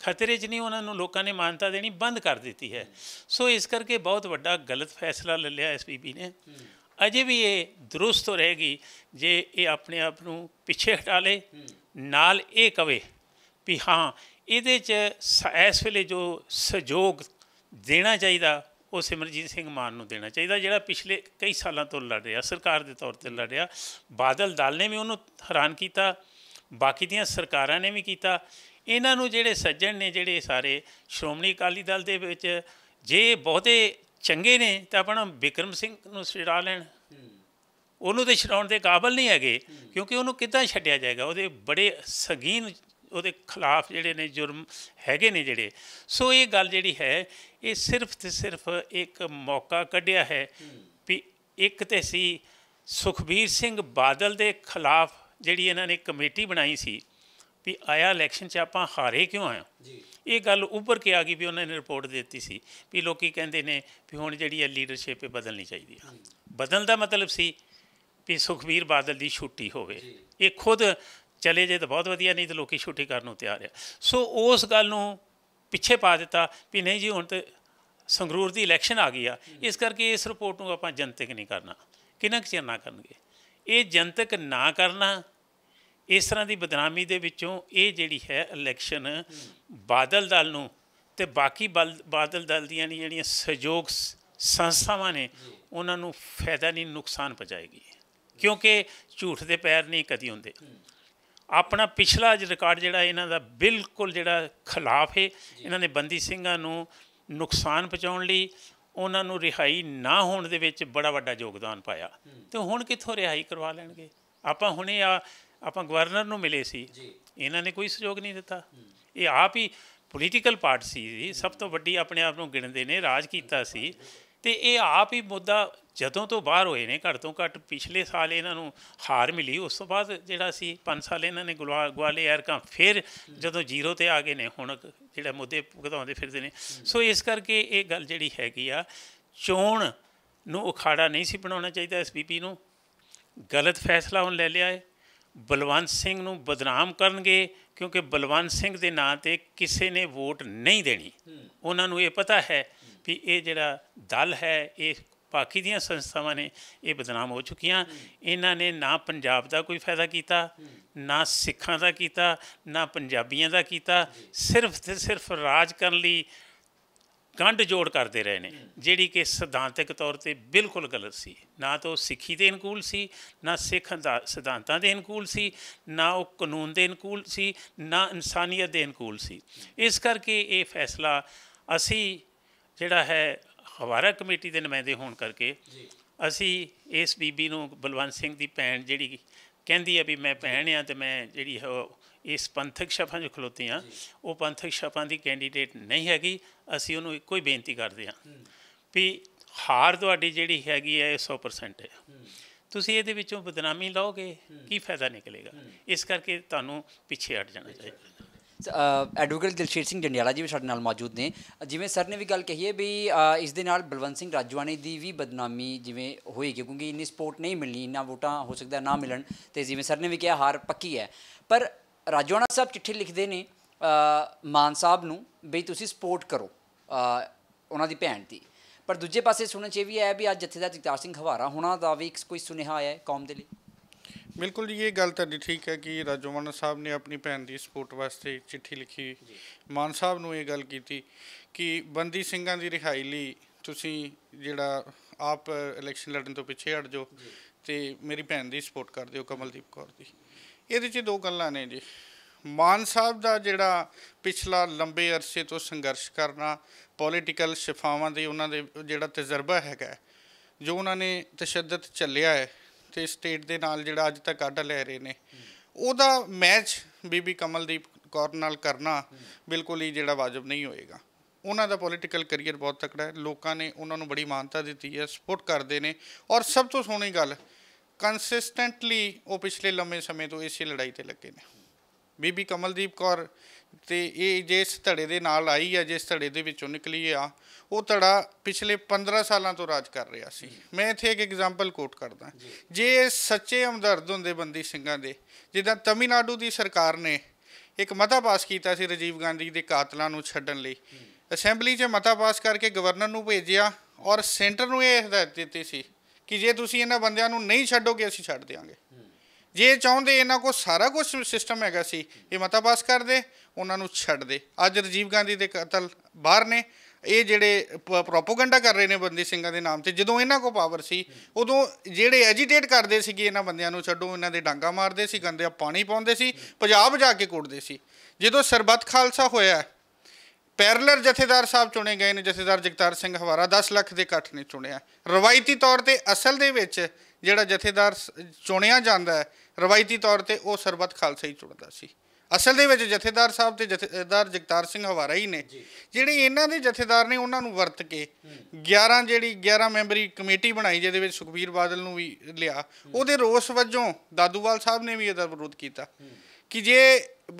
ਖਤਰੇ 'ਚ ਨਹੀਂ ਉਹਨਾਂ ਨੂੰ ਲੋਕਾਂ ਨੇ ਮਾਨਤਾ ਦੇਣੀ ਬੰਦ ਕਰ ਦਿੱਤੀ ਹੈ ਸੋ ਇਸ ਕਰਕੇ ਬਹੁਤ ਵੱਡਾ ਗਲਤ ਫੈਸਲਾ ਲੈ ਲਿਆ ਐਸਪੀਬੀ ਨੇ ਅਜੇ ਵੀ ਇਹ ਦਰੁਸਤ ਰਹੇਗੀ ਜੇ ਇਹ ਆਪਣੇ ਆਪ ਨੂੰ ਪਿੱਛੇ ਹਟਾ ਲੇ ਨਾਲ ਇਹ ਕਵੇ ਵੀ ਹਾਂ ਇਹਦੇ 'ਚ ਇਸ ਵੇਲੇ ਜੋ ਸਹਿਯੋਗ ਦੇਣਾ ਚਾਹੀਦਾ ਉਹ ਸਿਮਰਜੀਤ ਸਿੰਘ ਮਾਨ ਨੂੰ ਦੇਣਾ ਚਾਹੀਦਾ ਜਿਹੜਾ ਪਿਛਲੇ ਕਈ ਸਾਲਾਂ ਤੋਂ ਲੜ ਰਿਹਾ ਸਰਕਾਰ ਦੇ ਤੌਰ ਤੇ ਲੜ ਰਿਹਾ ਬਾਦਲ ਦਲ ਨੇ ਵੀ ਉਹਨੂੰ ਹੈਰਾਨ ਕੀਤਾ ਬਾਕੀ ਦੀਆਂ ਸਰਕਾਰਾਂ ਨੇ ਵੀ ਕੀਤਾ ਇਹਨਾਂ ਨੂੰ ਜਿਹੜੇ ਸੱਜਣ ਨੇ ਜਿਹੜੇ ਸਾਰੇ ਸ਼੍ਰੋਮਣੀ ਅਕਾਲੀ ਦਲ ਦੇ ਵਿੱਚ ਜੇ ਬਹੁਤੇ ਚੰਗੇ ਨੇ ਤਾਂ ਆਪਣਾ ਵਿਕਰਮ ਸਿੰਘ ਨੂੰ ਛਡਾ ਲੈਣ ਉਹਨੂੰ ਤੇ ਛਡਾਉਣ ਦੇ ਕਾਬਲ ਨਹੀਂ ਹੈਗੇ ਕਿਉਂਕਿ ਉਹਨੂੰ ਕਿੱਦਾਂ ਛੱਡਿਆ ਜਾਏਗਾ ਉਹਦੇ ਬੜੇ ਸਗੀਨ ਉਹਦੇ ਖਿਲਾਫ ਜਿਹੜੇ ਨੇ ਜੁਰਮ ਹੈਗੇ ਨੇ ਜਿਹੜੇ ਸੋ ਇਹ ਗੱਲ ਜਿਹੜੀ ਹੈ ਇਹ ਸਿਰਫ ਤੇ ਸਿਰਫ ਇੱਕ ਮੌਕਾ ਕੱਢਿਆ ਹੈ ਵੀ ਇੱਕ ਤੇ ਸੀ ਸੁਖਬੀਰ ਸਿੰਘ ਬਾਦਲ ਦੇ ਖਿਲਾਫ ਜਿਹੜੀ ਇਹਨਾਂ ਨੇ ਕਮੇਟੀ ਬਣਾਈ ਸੀ ਵੀ ਆਇਆ ਇਲੈਕਸ਼ਨ 'ਚ ਆਪਾਂ ਹਾਰੇ ਕਿਉਂ ਆਇਆ ਜੀ ਇਹ ਗੱਲ ਉੱਪਰ ਕੇ ਆ ਗਈ ਵੀ ਉਹਨਾਂ ਨੇ ਰਿਪੋਰਟ ਦਿੱਤੀ ਸੀ ਵੀ ਲੋਕੀ ਕਹਿੰਦੇ ਨੇ ਵੀ ਹੁਣ ਜਿਹੜੀ ਹੈ ਲੀਡਰਸ਼ਿਪ ਇਹ ਬਦਲਣੀ ਚਾਹੀਦੀ ਆ ਬਦਲਣ ਦਾ ਮਤਲਬ ਸੀ ਵੀ ਸੁਖਬੀਰ ਬਾਦਲ ਦੀ ਛੁੱਟੀ ਹੋਵੇ ਇਹ ਖੁਦ ਚਲੇ ਜੇ ਤਾਂ ਬਹੁਤ ਵਧੀਆ ਨਹੀਂ ਤਾਂ ਲੋਕੀ ਛੁੱਟੀ ਕਰਨ ਨੂੰ ਤਿਆਰ ਆ ਸੋ ਉਸ ਗੱਲ ਨੂੰ ਪਿੱਛੇ ਪਾ ਦਿੱਤਾ ਵੀ ਨਹੀਂ ਜੀ ਹੁਣ ਤੇ ਸੰਗਰੂਰ ਦੀ ਇਲੈਕਸ਼ਨ ਆ ਗਈ ਆ ਇਸ ਕਰਕੇ ਇਸ ਰਿਪੋਰਟ ਨੂੰ ਆਪਾਂ ਜਨਤਕ ਨਹੀਂ ਕਰਨਾ ਕਿੰਨਾ ਚਿਰ ਨਾ ਕਰਨਗੇ ਇਹ ਜਨਤਕ ਨਾ ਕਰਨਾ ਇਸ ਤਰ੍ਹਾਂ ਦੀ ਬਦਨਾਮੀ ਦੇ ਵਿੱਚੋਂ ਇਹ ਜਿਹੜੀ ਹੈ ਇਲੈਕਸ਼ਨ ਬਾਦਲ ਦਲ ਨੂੰ ਤੇ ਬਾਕੀ ਬਾਦਲ ਦਲ ਦੀਆਂ ਜਿਹੜੀਆਂ ਸਹਿਯੋਗ ਸੰਸਥਾਵਾਂ ਨੇ ਉਹਨਾਂ ਨੂੰ ਫਾਇਦਾ ਨਹੀਂ ਨੁਕਸਾਨ ਪਹੁੰਚਾਏਗੀ ਕਿਉਂਕਿ ਝੂਠ ਦੇ ਪੈਰ ਨਹੀਂ ਕਦੀ ਹੁੰਦੇ ਆਪਣਾ ਪਿਛਲਾ ਰਿਕਾਰਡ ਜਿਹੜਾ ਇਹਨਾਂ ਦਾ ਬਿਲਕੁਲ ਜਿਹੜਾ ਖਿਲਾਫ ਹੈ ਇਹਨਾਂ ਨੇ ਬੰਦੀ ਸਿੰਘਾਂ ਨੂੰ ਨੁਕਸਾਨ ਪਹੁੰਚਾਉਣ ਲਈ ਉਹਨਾਂ ਨੂੰ ਰਿਹਾਈ ਨਾ ਹੋਣ ਦੇ ਵਿੱਚ ਬੜਾ ਵੱਡਾ ਯੋਗਦਾਨ ਪਾਇਆ ਤੇ ਹੁਣ ਕਿੱਥੋਂ ਰਿਹਾਈ ਕਰਵਾ ਲੈਣਗੇ ਆਪਾਂ ਹੁਣੇ ਆ ਆਪਾਂ ਗਵਰਨਰ ਨੂੰ ਮਿਲੇ ਸੀ ਇਹਨਾਂ ਨੇ ਕੋਈ ਸਹਿਯੋਗ ਨਹੀਂ ਦਿੱਤਾ ਇਹ ਆਪ ਹੀ ਪੋਲੀਟੀਕਲ ਪਾਰਟੀ ਸੀ ਸਭ ਤੋਂ ਵੱਡੀ ਆਪਣੇ ਆਪ ਨੂੰ ਗਿਣਦੇ ਨੇ ਰਾਜ ਕੀਤਾ ਸੀ ਤੇ ਇਹ ਆਪ ਹੀ ਮੁੱਦਾ ਜਦੋਂ ਤੋਂ ਬਾਹਰ ਹੋਏ ਨੇ ਘਰ ਤੋਂ ਘੱਟ ਪਿਛਲੇ ਸਾਲ ਇਹਨਾਂ ਨੂੰ ਹਾਰ ਮਿਲੀ ਉਸ ਤੋਂ ਬਾਅਦ ਜਿਹੜਾ ਸੀ 5 ਸਾਲ ਇਹਨਾਂ ਨੇ ਗਵਾਲੀਅਰ ਕਾ ਫਿਰ ਜਦੋਂ ਜ਼ੀਰੋ ਤੇ ਆ ਗਏ ਨੇ ਹੁਣ ਜਿਹੜਾ ਮੁੱਦੇ ਘਟਾਉਂਦੇ ਫਿਰਦੇ ਨੇ ਸੋ ਇਸ ਕਰਕੇ ਇਹ ਗੱਲ ਜਿਹੜੀ ਹੈਗੀ ਆ ਚੋਣ ਨੂੰ ਉਖਾੜਾ ਨਹੀਂ ਸੀ ਬਣਾਉਣਾ ਚਾਹੀਦਾ ਐਸਪੀਪੀ ਨੂੰ ਗਲਤ ਫੈਸਲਾ ਹੁਣ ਲੈ ਲਿਆ ਹੈ ਬਲਵੰਤ ਸਿੰਘ ਨੂੰ ਬਦਨਾਮ ਕਰਨਗੇ ਕਿਉਂਕਿ ਬਲਵੰਤ ਸਿੰਘ ਦੇ ਨਾਂ ਤੇ ਕਿਸੇ ਨੇ ਵੋਟ ਨਹੀਂ ਦੇਣੀ ਉਹਨਾਂ ਨੂੰ ਇਹ ਪਤਾ ਹੈ ਕਿ ਇਹ ਜਿਹੜਾ ਦਲ ਹੈ ਇਹ ਬਾਕੀ ਦੀਆਂ ਸੰਸਥਾਵਾਂ ਨੇ ਇਹ ਬਦਨਾਮ ਹੋ ਚੁੱਕੀਆਂ ਇਹਨਾਂ ਨੇ ਨਾ ਪੰਜਾਬ ਦਾ ਕੋਈ ਫਾਇਦਾ ਕੀਤਾ ਨਾ ਸਿੱਖਾਂ ਦਾ ਕੀਤਾ ਨਾ ਪੰਜਾਬੀਆਂ ਦਾ ਕੀਤਾ ਸਿਰਫ ਤੇ ਸਿਰਫ ਰਾਜ ਕਰਨ ਲਈ ਗੰਢ ਜੋੜ ਕਰਦੇ ਰਹੇ ਨੇ ਜਿਹੜੀ ਕਿ ਸਿਧਾਂਤਿਕ ਤੌਰ ਤੇ ਬਿਲਕੁਲ ਗਲਤ ਸੀ ਨਾ ਤਾਂ ਉਹ ਸਿੱਖੀ ਦੇ ਅਨੁਕੂਲ ਸੀ ਨਾ ਸਿੱਖ ਸਿਧਾਂਤਾਂ ਦੇ ਅਨੁਕੂਲ ਸੀ ਨਾ ਉਹ ਕਾਨੂੰਨ ਦੇ ਅਨੁਕੂਲ ਸੀ ਨਾ ਇਨਸਾਨੀਅਤ ਦੇ ਅਨੁਕੂਲ ਸੀ ਇਸ ਕਰਕੇ ਇਹ ਫੈਸਲਾ ਅਸੀਂ ਜਿਹੜਾ ਹੈ ਹਵਾਰਾ ਕਮੇਟੀ ਦੇ ਨੁਮਾਇੰਦੇ ਹੋਣ ਕਰਕੇ ਅਸੀਂ ਇਸ ਬੀਬੀ ਨੂੰ ਬਲਵੰਤ ਸਿੰਘ ਦੀ ਭੈਣ ਜਿਹੜੀ ਕਹਿੰਦੀ ਆ ਵੀ ਮੈਂ ਭੈਣ ਆ ਤੇ ਮੈਂ ਜਿਹੜੀ ਇਸ ਪੰਥਕ ਸ਼ਫਾਂ 'ਚ ਖਲੋਤੀ ਆ ਉਹ ਪੰਥਕ ਸ਼ਫਾਂ ਦੀ ਕੈਂਡੀਡੇਟ ਨਹੀਂ ਹੈਗੀ ਅਸੀਂ ਉਹਨੂੰ ਇੱਕੋ ਹੀ ਬੇਨਤੀ ਕਰਦੇ ਆ ਵੀ ਹਾਰ ਤੁਹਾਡੀ ਜਿਹੜੀ ਹੈਗੀ ਹੈ 100% ਹੈ ਤੁਸੀਂ ਇਹਦੇ ਵਿੱਚੋਂ ਬਦਨਾਮੀ ਲਓਗੇ ਕੀ ਫਾਇਦਾ ਨਿਕਲੇਗਾ ਇਸ ਕਰਕੇ ਤੁਹਾਨੂੰ ਪਿੱਛੇ ਹਟ ਜਾਣਾ ਚਾਹੀਦਾ ਐਡਵੋਕੇਟ ਦਿਲਸ਼ੇਰ ਸਿੰਘ ਜੰਡਿਆਲਾ ਜੀ ਵੀ ਸਾਡੇ ਨਾਲ ਮੌਜੂਦ ਨੇ ਜਿਵੇਂ ਸਰ ਨੇ ਵੀ ਗੱਲ ਕਹੀ ਹੈ ਵੀ ਇਸ ਦੇ ਨਾਲ ਬਲਵੰਤ ਸਿੰਘ ਰਾਜਵਾਨੀ ਦੀ ਵੀ ਬਦਨਾਮੀ ਜਿਵੇਂ ਹੋਏਗੀ ਕਿਉਂਕਿ ਇੰਨੀ ਸਪੋਰਟ ਨਹੀਂ ਮਿਲਣੀ ਇੰਨਾ ਵੋਟਾਂ ਹੋ ਸਕਦਾ ਨਾ ਮਿਲਣ ਤੇ ਜਿਵੇਂ ਸਰ ਨੇ ਵੀ ਕਿਹਾ ਹਾਰ ਪੱਕੀ ਹੈ ਪਰ ਰਾਜਵਾਨਾ ਸਾਹਿਬ ਚਿੱਠੀ ਲਿਖਦੇ ਨੇ ਮਾਨ ਸਾਹਿਬ ਨੂੰ ਵੀ ਤੁਸੀਂ ਸਪੋਰਟ ਕਰੋ ਉਹਨਾਂ ਦੀ ਭੈਣ ਦੀ ਪਰ ਦੂਜੇ ਪਾਸੇ ਸੁਣਨ ਚ ਇਹ ਵੀ ਆਇਆ ਵੀ ਅੱਜ ਜਥੇਦਾਰ ਜਗਤਾਰ ਸਿੰਘ ਹਵਾਰਾ ਹੋਣਾ ਦਾ ਵੀ ਕੋਈ ਸੁਨੇਹਾ ਆਇਆ ਹੈ ਕੌਮ ਦੇ ਲਈ ਬਿਲਕੁਲ ਜੀ ਇਹ ਗੱਲ ਤਾਂ ਠੀਕ ਹੈ ਕਿ ਰਾਜੋਵਨ ਸਾਹਿਬ ਨੇ ਆਪਣੀ ਭੈਣ ਦੀ ਸਪੋਰਟ ਵਾਸਤੇ ਚਿੱਠੀ ਲਿਖੀ ਮਾਨ ਸਾਹਿਬ ਨੂੰ ਇਹ ਗੱਲ ਕੀਤੀ ਕਿ ਬੰਦੀ ਸਿੰਘਾਂ ਦੀ ਰਿਹਾਈ ਲਈ ਤੁਸੀਂ ਜਿਹੜਾ ਆਪ ਇਲੈਕਸ਼ਨ ਲੜਨ ਤੋਂ ਪਿੱਛੇ ਹਟ ਜਾਓ ਤੇ ਮੇਰੀ ਭੈਣ ਦੀ ਸਪੋਰਟ ਕਰ ਦਿਓ ਕਮਲਦੀਪ ਕੌਰ ਦੀ ਇਹਦੇ 'ਚ ਦੋ ਗੱਲਾਂ ਨੇ ਜੀ ਮਾਨ ਸਾਹਿਬ ਦਾ ਜਿਹੜਾ ਪਿਛਲਾ ਲੰਬੇ ਅਰਸੇ ਤੋਂ ਸੰਘਰਸ਼ ਕਰਨਾ ਪੋਲਿਟੀਕਲ ਸ਼ਿਫਾਵਾਂ ਦੇ ਉਹਨਾਂ ਦੇ ਜਿਹੜਾ ਤਜਰਬਾ ਹੈਗਾ ਜੋ ਉਹਨਾਂ ਨੇ ਤਸ਼ੱਦਦ ਚੱਲਿਆ ਹੈ ਤੇ ਸਟੇਟ ਦੇ ਨਾਲ ਜਿਹੜਾ ਅੱਜ ਤੱਕ ਅੱਡ ਲੈ ਰਹੇ ਨੇ ਉਹਦਾ ਮੈਚ ਬੀਬੀ ਕਮਲਦੀਪ ਕੌਰ ਨਾਲ ਕਰਨਾ ਬਿਲਕੁਲ ਹੀ ਜਿਹੜਾ ਵਾਜਬ ਨਹੀਂ ਹੋਏਗਾ ਉਹਨਾਂ ਦਾ ਪੋਲਿਟੀਕਲ ਕੈਰੀਅਰ ਬਹੁਤ ਤਕੜਾ ਹੈ ਲੋਕਾਂ ਨੇ ਉਹਨਾਂ ਨੂੰ ਬੜੀ ਮਾਨਤਾ ਦਿੱਤੀ ਹੈ ਸਪੋਰਟ ਕਰਦੇ ਨੇ ਔਰ ਸਭ ਤੋਂ ਸੋਹਣੀ ਗੱਲ ਕੰਸਿਸਟੈਂਟਲੀ ਉਹ ਪਿਛਲੇ ਲੰਮੇ ਸਮੇਂ ਤੋਂ ਇਸੇ ਲੜਾਈ ਤੇ ਲੱਗੇ ਨੇ ਬੀਬੀ ਕਮਲਦੀਪ ਕੌਰ ਤੇ ਇਹ ਜਿਸ ਧੜੇ ਦੇ ਨਾਲ ਆਈ ਆ ਜਿਸ ਧੜੇ ਦੇ ਵਿੱਚੋਂ ਨਿਕਲੀ ਆ ਉਹ ਧੜਾ ਪਿਛਲੇ 15 ਸਾਲਾਂ ਤੋਂ ਰਾਜ ਕਰ ਰਿਹਾ ਸੀ ਮੈਂ ਇੱਥੇ ਇੱਕ ਐਗਜ਼ਾਮਪਲ ਕੋਟ ਕਰਦਾ ਜੇ ਸੱਚੇ ਹਮਦਰਦ ਹੁੰਦੇ ਬੰਦੀ ਸਿੰਘਾਂ ਦੇ ਜਿੱਦਾਂ ਤਮਿਲਨਾਡੂ ਦੀ ਸਰਕਾਰ ਨੇ ਇੱਕ ਮਤਾ ਪਾਸ ਕੀਤਾ ਸੀ ਰਜੀਵ ਗਾਂਧੀ ਦੇ ਕਾਤਲਾਂ ਨੂੰ ਛੱਡਣ ਲਈ ਅਸੈਂਬਲੀ 'ਚ ਮਤਾ ਪਾਸ ਕਰਕੇ ਗਵਰਨਰ ਨੂੰ ਭੇਜਿਆ ਔਰ ਸੈਂਟਰ ਨੂੰ ਇਹ ਹਦਾਇਤ ਦਿੱਤੀ ਸੀ ਕਿ ਜੇ ਤੁਸੀਂ ਇਹਨਾਂ ਬੰਦਿਆਂ ਨੂੰ ਨਹੀਂ ਛੱਡੋਗੇ ਅਸੀਂ ਛੱਡ ਦੇਵਾਂਗੇ ਜੇ ਚਾਹੁੰਦੇ ਇਹਨਾਂ ਕੋਲ ਸਾਰਾ ਕੁਝ ਸਿਸਟਮ ਹੈਗਾ ਸੀ ਇਹ ਮਤਾ ਪਾਸ ਕਰਦੇ ਉਹਨਾਂ ਨੂੰ ਛੱਡ ਦੇ ਅੱਜ ਰਜੀਵ ਗਾਂਧੀ ਦੇ ਕਤਲ ਬਾਹਰ ਨੇ ਇਹ ਜਿਹੜੇ ਪ੍ਰੋਪਗੈਂਡਾ ਕਰ ਰਹੇ ਨੇ ਬੰਦੀ ਸਿੰਘਾਂ ਦੇ ਨਾਮ ਤੇ ਜਦੋਂ ਇਹਨਾਂ ਕੋ ਪਾਵਰ ਸੀ ਉਦੋਂ ਜਿਹੜੇ ਐਜੀਟੇਟ ਕਰਦੇ ਸੀ ਕਿ ਇਹਨਾਂ ਬੰਦਿਆਂ ਨੂੰ ਛੱਡੋ ਇਹਨਾਂ ਦੇ ਡਾਂਗਾ ਮਾਰਦੇ ਸੀ ਗੰਦੇ ਪਾਣੀ ਪਾਉਂਦੇ ਸੀ ਪੰਜਾਬ ਜਾ ਕੇ ਕੁੱਟਦੇ ਸੀ ਜਦੋਂ ਸਰਬੱਤ ਖਾਲਸਾ ਹੋਇਆ ਪੈਰਲਰ ਜਥੇਦਾਰ ਸਾਹਿਬ ਚੁਣੇ ਗਏ ਨੇ ਜਥੇਦਾਰ ਜਗਤਾਰ ਸਿੰਘ ਹਵਾਰਾ 10 ਲੱਖ ਦੇ ਇਕੱਠ ਨੇ ਚੁਣਿਆ ਰਵਾਇਤੀ ਤੌਰ ਤੇ ਅਸਲ ਦੇ ਵਿੱਚ ਜਿਹੜਾ ਜਥੇਦਾਰ ਚੁਣਿਆ ਜਾਂਦਾ ਹੈ ਰਵਾਇਤੀ ਤੌਰ ਤੇ ਉਹ ਸਰਬੱਤ ਖਾਲਸਾ ਹੀ ਚੁਣਦਾ ਸੀ ਅਸਲ ਦੇ ਵਿੱਚ ਜਥੇਦਾਰ ਸਾਹਿਬ ਤੇ ਜਥੇਦਾਰ ਜਗਤਾਰ ਸਿੰਘ ਹਵਾਰਾ ਹੀ ਨੇ ਜਿਹੜੇ ਇਹਨਾਂ ਦੇ ਜਥੇਦਾਰ ਨੇ ਉਹਨਾਂ ਨੂੰ ਵਰਤ ਕੇ 11 ਜਿਹੜੀ 11 ਮੈਂਬਰੀ ਕਮੇਟੀ ਬਣਾਈ ਜਿਹਦੇ ਵਿੱਚ ਸੁਖਬੀਰ ਬਾਦਲ ਨੂੰ ਵੀ ਲਿਆ ਉਹਦੇ ਰੋਸ ਵਜੋਂ ਦਾਦੂਵਾਲ ਸਾਹਿਬ ਨੇ ਵੀ ਇਹਦਾ ਵਿਰੋਧ ਕੀਤਾ ਕਿ ਜੇ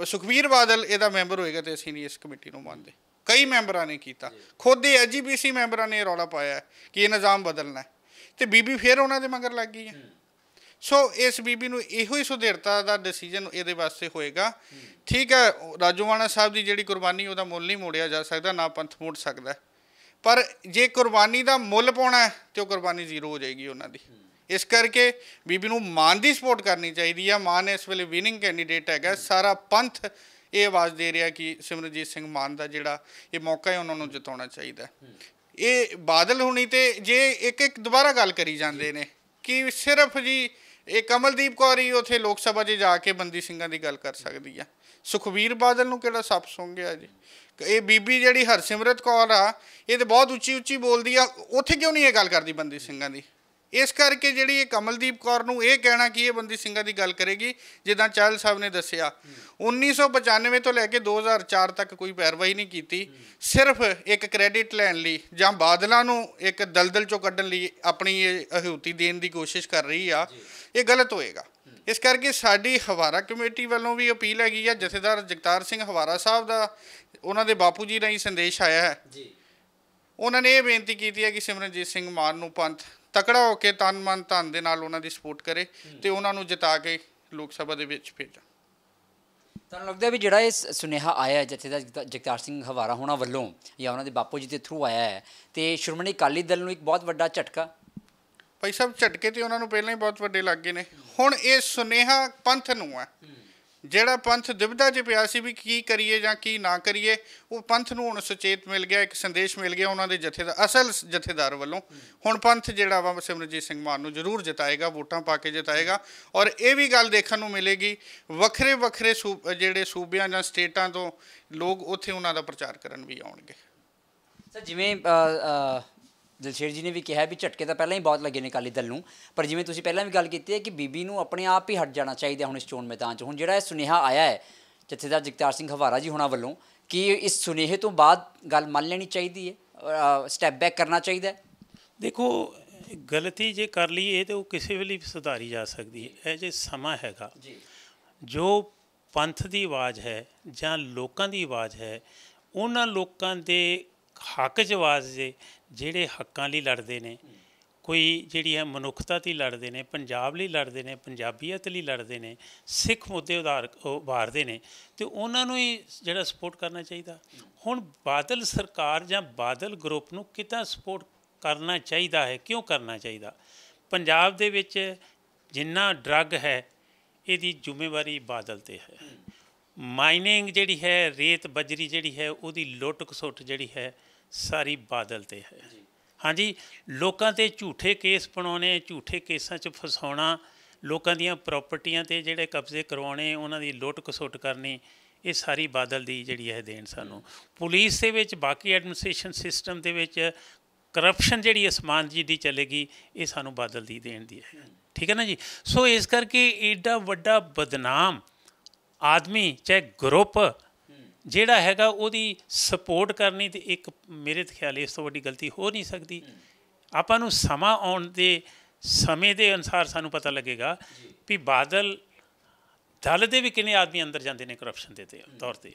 ਸੁਖਬੀਰ ਬਾਦਲ ਇਹਦਾ ਮੈਂਬਰ ਹੋਏਗਾ ਤੇ ਅਸੀਂ ਨਹੀਂ ਇਸ ਕਮੇਟੀ ਨੂੰ ਮੰਨਦੇ ਕਈ ਮੈਂਬਰਾਂ ਨੇ ਕੀਤਾ ਖੁਦ ਹੀ ਐਜੀਪੀਸੀ ਮੈਂਬਰਾਂ ਨੇ ਰੌਲਾ ਪਾਇਆ ਕਿ ਇਹ ਨਿਜ਼ਾਮ ਬਦਲਣਾ ਤੇ ਬੀਬੀ ਫੇਰ ਉਹਨਾਂ ਦੇ ਮਗਰ ਲੱਗ ਗਈ ਹੈ ਸੋ ਇਸ ਬੀਬੀ ਨੂੰ ਇਹੋ ਹੀ ਸੁਧਿਰਤਾ ਦਾ ਡਿਸੀਜਨ ਇਹਦੇ ਵਾਸਤੇ ਹੋਏਗਾ ਠੀਕ ਹੈ ਰਾਜੂਵਾਨਾ ਸਾਹਿਬ ਦੀ ਜਿਹੜੀ ਕੁਰਬਾਨੀ ਉਹਦਾ ਮੁੱਲ ਨਹੀਂ ਮੋੜਿਆ ਜਾ ਸਕਦਾ ਨਾ ਪੰਥ ਮੋੜ ਸਕਦਾ ਪਰ ਜੇ ਕੁਰਬਾਨੀ ਦਾ ਮੁੱਲ ਪਾਉਣਾ ਤੇ ਉਹ ਕੁਰਬਾਨੀ ਜ਼ੀਰੋ ਹੋ ਜਾਏਗੀ ਉਹਨਾਂ ਦੀ ਇਸ ਕਰਕੇ ਬੀਬੀ ਨੂੰ ਮਾਨ ਦੀ ਸਪੋਰਟ ਕਰਨੀ ਚਾਹੀਦੀ ਆ ਮਾਨ ਇਸ ਵੇਲੇ ਵਿਨਿੰਗ ਕੈਂਡੀਡੇਟ ਹੈਗਾ ਸਾਰਾ ਪੰਥ ਇਹ ਆਵਾਜ਼ ਦੇ ਰਿਹਾ ਕਿ ਸਿਮਰਜੀਤ ਸਿੰਘ ਮਾਨ ਦਾ ਜਿਹੜਾ ਇਹ ਮੌਕਾ ਹੈ ਉਹਨਾਂ ਨੂੰ ਜਿਤਾਉਣਾ ਚਾਹੀਦਾ ਇਹ ਬਾਦਲ ਹੁਣੀ ਤੇ ਜੇ ਇੱਕ ਇੱਕ ਦੁਬਾਰਾ ਗੱਲ ਕਰੀ ਜਾਂਦੇ ਨੇ ਕਿ ਸਿਰਫ ਜੀ ਇਹ ਕਮਲਦੀਪ ਕੌਰ ਹੀ ਉਥੇ ਲੋਕ ਸਭਾ 'ਚ ਜਾ ਕੇ ਬੰਦੀ ਸਿੰਘਾਂ ਦੀ ਗੱਲ ਕਰ ਸਕਦੀ ਆ ਸੁਖਵੀਰ ਬਾਦਲ ਨੂੰ ਕਿਹੜਾ ਸੱਪ ਸੁੰਘ ਗਿਆ ਜੀ ਇਹ ਬੀਬੀ ਜਿਹੜੀ ਹਰਸਿਮਰਤ ਕੌਰ ਆ ਇਹ ਤੇ ਬਹੁਤ ਉੱਚੀ ਉੱਚੀ ਬੋਲਦੀ ਆ ਉਥੇ ਕਿਉਂ ਨਹੀਂ ਇਹ ਗੱਲ ਕਰਦੀ ਬੰਦੀ ਸਿੰਘਾਂ ਦੀ ਇਸ ਕਰਕੇ ਜਿਹੜੀ ਇਹ ਕਮਲਦੀਪ ਕੌਰ ਨੂੰ ਇਹ ਕਹਿਣਾ ਕਿ ਇਹ ਬੰਦੀ ਸਿੰਘਾਂ ਦੀ ਗੱਲ ਕਰੇਗੀ ਜਿੱਦਾਂ ਚਾਹਲ ਸਾਹਿਬ ਨੇ ਦੱਸਿਆ 1995 ਤੋਂ ਲੈ ਕੇ 2004 ਤੱਕ ਕੋਈ ਪੈਰਵਾਈ ਨਹੀਂ ਕੀਤੀ ਸਿਰਫ ਇੱਕ ਕ੍ਰੈਡਿਟ ਲੈਣ ਲਈ ਜਾਂ ਬਾਦਲਾਂ ਨੂੰ ਇੱਕ ਦਲਦਲ ਚੋਂ ਕੱਢਣ ਲਈ ਆਪਣੀ ਅਹੁਤੀ ਦੇਣ ਦੀ ਕੋਸ਼ਿਸ਼ ਕਰ ਰਹੀ ਆ ਇਹ ਗਲਤ ਹੋਏਗਾ ਇਸ ਕਰਕੇ ਸਾਡੀ ਹਵਾਰਾ ਕਮੇਟੀ ਵੱਲੋਂ ਵੀ ਅਪੀਲ ਹੈਗੀ ਆ ਜਥੇਦਾਰ ਜਗਤਾਰ ਸਿੰਘ ਹਵਾਰਾ ਸਾਹਿਬ ਦਾ ਉਹਨਾਂ ਦੇ ਬਾਪੂ ਜੀ ਰਾਹੀਂ ਸੰਦੇਸ਼ ਆਇਆ ਹੈ ਜੀ ਉਹਨਾਂ ਨੇ ਇਹ ਬੇਨਤੀ ਕੀਤੀ ਹੈ ਕਿ ਸਿਮਰਨਜੀਤ ਸਿੰਘ ਮਾਨ ਨੂੰ ਪੰਥ ਤਕੜਾ ਹੋ ਕੇ ਤਨ ਮਨ ਧਨ ਦੇ ਨਾਲ ਉਹਨਾਂ ਦੀ ਸਪੋਰਟ ਕਰੇ ਤੇ ਉਹਨਾਂ ਨੂੰ ਜਿਤਾ ਕੇ ਲੋਕ ਸਭਾ ਦੇ ਵਿੱਚ ਭੇਜਾ ਤਾਂ ਲੱਗਦਾ ਵੀ ਜਿਹੜਾ ਇਹ ਸੁਨੇਹਾ ਆਇਆ ਦਾ ਜਗਤਾਰ ਸਿੰਘ ਹਵਾਰਾ ਹੋਣਾ ਵੱਲੋਂ ਜਾਂ ਉਹਨਾਂ ਦੇ ਬਾਪੂ ਜੀ ਦੇ ਥਰੂ ਆਇਆ ਹੈ ਤੇ ਸ਼੍ਰੋਮਣੀ ਅਕਾਲੀ ਦਲ ਨੂੰ ਇੱਕ ਬਹੁਤ ਵੱਡਾ ਝਟਕਾ ਭਾਈ ਸਾਹਿਬ ਝਟਕੇ ਤੇ ਉਹਨਾਂ ਨੂੰ ਪਹਿਲਾਂ ਹੀ ਬਹੁਤ ਵੱਡੇ ਲੱਗੇ ਨੇ ਹੁਣ ਇਹ ਸੁਨੇਹਾ ਪੰਥ ਨੂੰ ਹੈ ਜਿਹੜਾ ਪੰਥ ਦਿਵਦਾ 'ਚ ਪਿਆ ਸੀ ਵੀ ਕੀ ਕਰੀਏ ਜਾਂ ਕੀ ਨਾ ਕਰੀਏ ਉਹ ਪੰਥ ਨੂੰ ਹੁਣ ਸੁਚੇਤ ਮਿਲ ਗਿਆ ਇੱਕ ਸੰਦੇਸ਼ ਮਿਲ ਗਿਆ ਉਹਨਾਂ ਦੇ ਜਥੇਦਾਰ ਅਸਲ ਜਥੇਦਾਰ ਵੱਲੋਂ ਹੁਣ ਪੰਥ ਜਿਹੜਾ ਵਾ ਸਿਮਰਜੀਤ ਸਿੰਘ ਮਾਨ ਨੂੰ ਜ਼ਰੂਰ ਜਿਤਾਏਗਾ ਵੋਟਾਂ ਪਾ ਕੇ ਜਿਤਾਏਗਾ ਔਰ ਇਹ ਵੀ ਗੱਲ ਦੇਖਣ ਨੂੰ ਮਿਲੇਗੀ ਵੱਖਰੇ ਵੱਖਰੇ ਜਿਹੜੇ ਸੂਬਿਆਂ ਜਾਂ ਸਟੇਟਾਂ ਤੋਂ ਲੋਕ ਉੱਥੇ ਉਹਨਾਂ ਦਾ ਪ੍ਰਚਾਰ ਕਰਨ ਵੀ ਆਉਣਗੇ ਸਰ ਜਿਵੇਂ ਦਿਲਸ਼ੇਰ ਜੀ ਨੇ ਵੀ ਕਿਹਾ ਵੀ ਝਟਕੇ ਤਾਂ ਪਹਿਲਾਂ ਹੀ ਬਹੁਤ ਲੱਗੇ ਨੇ ਕਾਲੀ ਦਲ ਨੂੰ ਪਰ ਜਿਵੇਂ ਤੁਸੀਂ ਪਹਿਲਾਂ ਵੀ ਗੱਲ ਕੀਤੀ ਹੈ ਕਿ ਬੀਬੀ ਨੂੰ ਆਪਣੇ ਆਪ ਹੀ ਹਟ ਜਾਣਾ ਚਾਹੀਦਾ ਹੁਣ ਇਸ ਚੋਣ ਮੈਦਾਨ 'ਚ ਹੁਣ ਜਿਹੜਾ ਇਹ ਸੁਨੇਹਾ ਆਇਆ ਹੈ ਦਾ ਜਗਤਾਰ ਸਿੰਘ ਹਵਾਰਾ ਜੀ ਹੋਣਾ ਵੱਲੋਂ ਕਿ ਇਸ ਸੁਨੇਹੇ ਤੋਂ ਬਾਅਦ ਗੱਲ ਮੰਨ ਲੈਣੀ ਚਾਹੀਦੀ ਹੈ ਸਟੈਪ ਬੈਕ ਕਰਨਾ ਚਾਹੀਦਾ ਦੇਖੋ ਗਲਤੀ ਜੇ ਕਰ ਲਈ ਇਹ ਤੇ ਉਹ ਕਿਸੇ ਵੀ ਲਈ ਸੁਧਾਰੀ ਜਾ ਸਕਦੀ ਹੈ ਇਹ ਜੇ ਸਮਾਂ ਹੈਗਾ ਜੀ ਜੋ ਪੰਥ ਦੀ ਆਵਾਜ਼ ਹੈ ਜਾਂ ਲੋਕਾਂ ਦੀ ਆਵਾਜ਼ ਹੈ ਉਹਨਾਂ ਲੋਕਾਂ ਦੇ ਹੱਕ ਜਵਾਜ਼ ਦੇ ਜਿਹੜੇ ਹੱਕਾਂ ਲਈ ਲੜਦੇ ਨੇ ਕੋਈ ਜਿਹੜੀ ਹੈ ਮਨੁੱਖਤਾ ਦੀ ਲੜਦੇ ਨੇ ਪੰਜਾਬ ਲਈ ਲੜਦੇ ਨੇ ਪੰਜਾਬੀਅਤ ਲਈ ਲੜਦੇ ਨੇ ਸਿੱਖ ਮੁੱਦੇ ਉਧਾਰ ਉਭਾਰਦੇ ਨੇ ਤੇ ਉਹਨਾਂ ਨੂੰ ਹੀ ਜਿਹੜਾ ਸਪੋਰਟ ਕਰਨਾ ਚਾਹੀਦਾ ਹੁਣ ਬਾਦਲ ਸਰਕਾਰ ਜਾਂ ਬਾਦਲ ਗਰੁੱਪ ਨੂੰ ਕਿਤਾ ਸਪੋਰਟ ਕਰਨਾ ਚਾਹੀਦਾ ਹੈ ਕਿਉਂ ਕਰਨਾ ਚਾਹੀਦਾ ਪੰਜਾਬ ਦੇ ਵਿੱਚ ਜਿੰਨਾ ਡਰੱਗ ਹੈ ਇਹਦੀ ਜ਼ਿੰਮੇਵਾਰੀ ਬਾਦਲ ਤੇ ਹੈ ਮਾਈਨਿੰਗ ਜਿਹੜੀ ਹੈ ਰੇਤ ਬਜਰੀ ਜਿਹੜੀ ਹੈ ਉਹਦੀ ਲੁੱਟ ਖਸੁੱਟ ਜਿਹੜੀ ਹੈ ਸਾਰੀ ਬਾਦਲ ਤੇ ਹੈ ਹਾਂਜੀ ਲੋਕਾਂ ਤੇ ਝੂਠੇ ਕੇਸ ਬਣਾਉਣੇ ਝੂਠੇ ਕੇਸਾਂ 'ਚ ਫਸਾਉਣਾ ਲੋਕਾਂ ਦੀਆਂ ਪ੍ਰਾਪਰਟੀਆਂ ਤੇ ਜਿਹੜੇ ਕਬਜ਼ੇ ਕਰਵਾਉਣੇ ਉਹਨਾਂ ਦੀ ਲੁੱਟ ਖਸੁੱਟ ਕਰਨੀ ਇਹ ਸਾਰੀ ਬਾਦਲ ਦੀ ਜਿਹੜੀ ਹੈ ਦੇਣ ਸਾਨੂੰ ਪੁਲਿਸ ਦੇ ਵਿੱਚ ਬਾਕੀ ਐਡਮਿਨਿਸਟ੍ਰੇਸ਼ਨ ਸਿਸਟਮ ਦੇ ਵਿੱਚ ਕਰਪਸ਼ਨ ਜਿਹੜੀ ਅਸਮਾਨ ਜੀ ਦੀ ਚੱਲੇਗੀ ਇਹ ਸਾਨੂੰ ਬਾਦਲ ਦੀ ਦੇਣ ਦੀ ਹੈ ਠੀਕ ਹੈ ਨਾ ਜੀ ਸੋ ਇਸ ਕਰਕੇ ਏਡਾ ਵੱਡਾ ਬਦਨਾਮ ਆਦਮੀ ਚਾਹੇ ਗਰੁੱਪ ਜਿਹੜਾ ਹੈਗਾ ਉਹਦੀ ਸਪੋਰਟ ਕਰਨੀ ਤੇ ਇੱਕ ਮੇਰੇ ਖਿਆਲ ਇਸ ਤੋਂ ਵੱਡੀ ਗਲਤੀ ਹੋ ਨਹੀਂ ਸਕਦੀ ਆਪਾਂ ਨੂੰ ਸਮਾਂ ਆਉਣ ਦੇ ਸਮੇਂ ਦੇ ਅਨਸਾਰ ਸਾਨੂੰ ਪਤਾ ਲੱਗੇਗਾ ਵੀ ਬਾਦਲ ਦਲ ਦੇ ਵੀ ਕਿੰਨੇ ਆਦਮੀ ਅੰਦਰ ਜਾਂਦੇ ਨੇ ਕਰਪਸ਼ਨ ਦੇ ਤੌਰ ਤੇ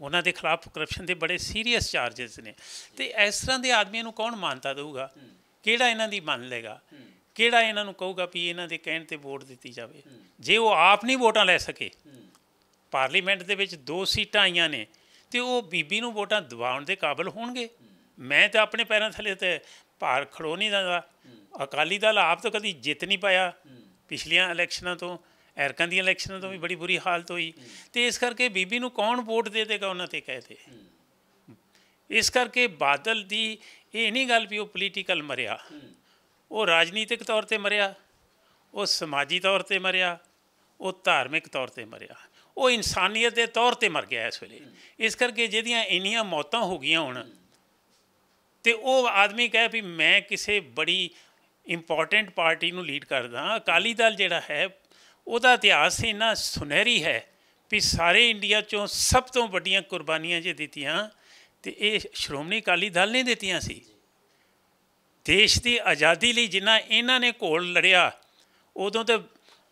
ਉਹਨਾਂ ਦੇ ਖਿਲਾਫ ਕਰਪਸ਼ਨ ਦੇ ਬੜੇ ਸੀਰੀਅਸ ਚਾਰजेस ਨੇ ਤੇ ਇਸ ਤਰ੍ਹਾਂ ਦੇ ਆਦਮੀਆਂ ਨੂੰ ਕੌਣ ਮੰਨਤਾ ਦੇਊਗਾ ਕਿਹੜਾ ਇਹਨਾਂ ਦੀ ਮੰਨ ਲੇਗਾ ਕਿਹੜਾ ਇਹਨਾਂ ਨੂੰ ਕਹੂਗਾ ਵੀ ਇਹਨਾਂ ਦੇ ਕਹਿਣ ਤੇ ਵੋਟ ਦਿੱਤੀ ਜਾਵੇ ਜੇ ਉਹ ਆਪ ਨਹੀਂ ਵੋਟਾਂ ਲੈ ਸਕੇ ਪਾਰਲੀਮੈਂਟ ਦੇ ਵਿੱਚ ਦੋ ਸੀਟਾਂ ਆਈਆਂ ਨੇ ਤੇ ਉਹ ਬੀਬੀ ਨੂੰ ਵੋਟਾਂ ਦਿਵਾਉਣ ਦੇ ਕਾਬਿਲ ਹੋਣਗੇ ਮੈਂ ਤਾਂ ਆਪਣੇ ਪੈਰਾਂ ਥੱਲੇ ਤੇ ਭਾਰ ਖੜੋ ਨਹੀਂ ਦਾਂਗਾ ਅਕਾਲੀ ਦਲ ਆਪ ਤਾਂ ਕਦੀ ਜਿੱਤ ਨਹੀਂ ਪਾਇਆ ਪਿਛਲੀਆਂ ਇਲੈਕਸ਼ਨਾਂ ਤੋਂ ਐਰਕਾਂ ਦੀਆਂ ਇਲੈਕਸ਼ਨਾਂ ਤੋਂ ਵੀ ਬੜੀ ਬੁਰੀ ਹਾਲਤ ਹੋਈ ਤੇ ਇਸ ਕਰਕੇ ਬੀਬੀ ਨੂੰ ਕੌਣ ਵੋਟ ਦੇ ਦੇਗਾ ਉਹਨਾਂ ਤੇ ਕਹਤੇ ਇਸ ਕਰਕੇ ਬਾਦਲ ਦੀ ਇਹ ਨਹੀਂ ਗੱਲ ਵੀ ਉਹ ਪੋਲੀਟੀਕਲ ਮਰਿਆ ਉਹ ਰਾਜਨੀਤਿਕ ਤੌਰ ਤੇ ਮਰਿਆ ਉਹ ਸਮਾਜੀ ਤੌਰ ਤੇ ਮਰਿਆ ਉਹ ਧਾਰਮਿਕ ਤੌਰ ਤੇ ਮਰਿਆ ਉਹ ਇਨਸਾਨੀਅਤ ਦੇ ਤੌਰ ਤੇ ਮਰ ਗਿਆ ਇਸ ਵੇਲੇ ਇਸ ਕਰਕੇ ਜਿਹਦੀਆਂ ਇੰਨੀਆਂ ਮੌਤਾਂ ਹੋ ਗਈਆਂ ਹੁਣ ਤੇ ਉਹ ਆਦਮੀ ਕਹੇ ਵੀ ਮੈਂ ਕਿਸੇ ਬੜੀ ਇੰਪੋਰਟੈਂਟ ਪਾਰਟੀ ਨੂੰ ਲੀਡ ਕਰਦਾ ਅਕਾਲੀ ਦਲ ਜਿਹੜਾ ਹੈ ਉਹਦਾ ਇਤਿਹਾਸ ਇੰਨਾ ਸੁਨਹਿਰੀ ਹੈ ਵੀ ਸਾਰੇ ਇੰਡੀਆ ਚੋਂ ਸਭ ਤੋਂ ਵੱਡੀਆਂ ਕੁਰਬਾਨੀਆਂ ਜੇ ਦਿੱਤੀਆਂ ਤੇ ਇਹ ਸ਼੍ਰੋਮਣੀ ਅਕਾਲੀ ਦਲ ਨੇ ਦਿੱਤੀਆਂ ਸੀ ਦੇਸ਼ ਦੀ ਆਜ਼ਾਦੀ ਲਈ ਜਿੰਨਾ ਇਹਨਾਂ ਨੇ ਘੋਲ ਲੜਿਆ ਉਦੋਂ ਤੇ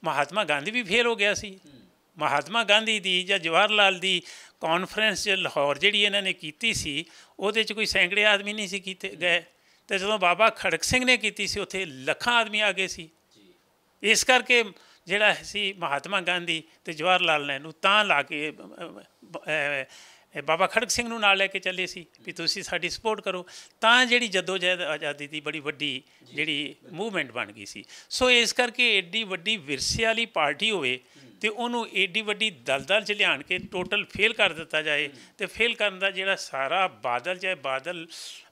ਮਹਾਤਮਾ ਗਾਂਧੀ ਵੀ ਫੇਲ ਹੋ ਗਿਆ ਸੀ ਮਹਾਤਮਾ ਗਾਂਧੀ ਦੀ ਜਾਂ ਜਵਾਹਰ ਲਾਲ ਦੀ ਕਾਨਫਰੰਸ ਲਾਹੌਰ ਜਿਹੜੀ ਇਹਨਾਂ ਨੇ ਕੀਤੀ ਸੀ ਉਹਦੇ 'ਚ ਕੋਈ ਸੈਂਕੜੇ ਆਦਮੀ ਨਹੀਂ ਸੀ ਕੀਤੇ ਗਏ ਤੇ ਜਦੋਂ ਬਾਬਾ ਖੜਕ ਸਿੰਘ ਨੇ ਕੀਤੀ ਸੀ ਉੱਥੇ ਲੱਖਾਂ ਆਦਮੀ ਆ ਗਏ ਸੀ ਇਸ ਕਰਕੇ ਜਿਹੜਾ ਸੀ ਮਹਾਤਮਾ ਗਾਂਧੀ ਤੇ ਜਵਾਹਰ ਲਾਲ ਨਹਿਰੂ ਤਾਂ ਲਾ ਕੇ ਬਾਬਾ ਖੜਕ ਸਿੰਘ ਨੂੰ ਨਾਲ ਲੈ ਕੇ ਚੱਲੇ ਸੀ ਵੀ ਤੁਸੀਂ ਸਾਡੀ ਸਪੋਰਟ ਕਰੋ ਤਾਂ ਜਿਹੜੀ ਜਦ ਆਜ਼ਾਦੀ ਦੀ ਬੜੀ ਵੱਡੀ ਜਿਹੜੀ ਮੂਵਮੈਂਟ ਬਣ ਗਈ ਸੀ ਸੋ ਇਸ ਕਰਕੇ ਏਡੀ ਵੱਡੀ ਵਿਰਸੇ ਵਾਲੀ ਪਾਰਟੀ ਹੋਵੇ ਤੇ ਉਹਨੂੰ ਏਡੀ ਵੱਡੀ ਦਲਦਲ ਚ ਲਿਆਣ ਕੇ ਟੋਟਲ ਫੇਲ ਕਰ ਦਿੱਤਾ ਜਾਏ ਤੇ ਫੇਲ ਕਰਨ ਦਾ ਜਿਹੜਾ ਸਾਰਾ ਬਾਦਲ ਚਾਹੇ ਬਾਦਲ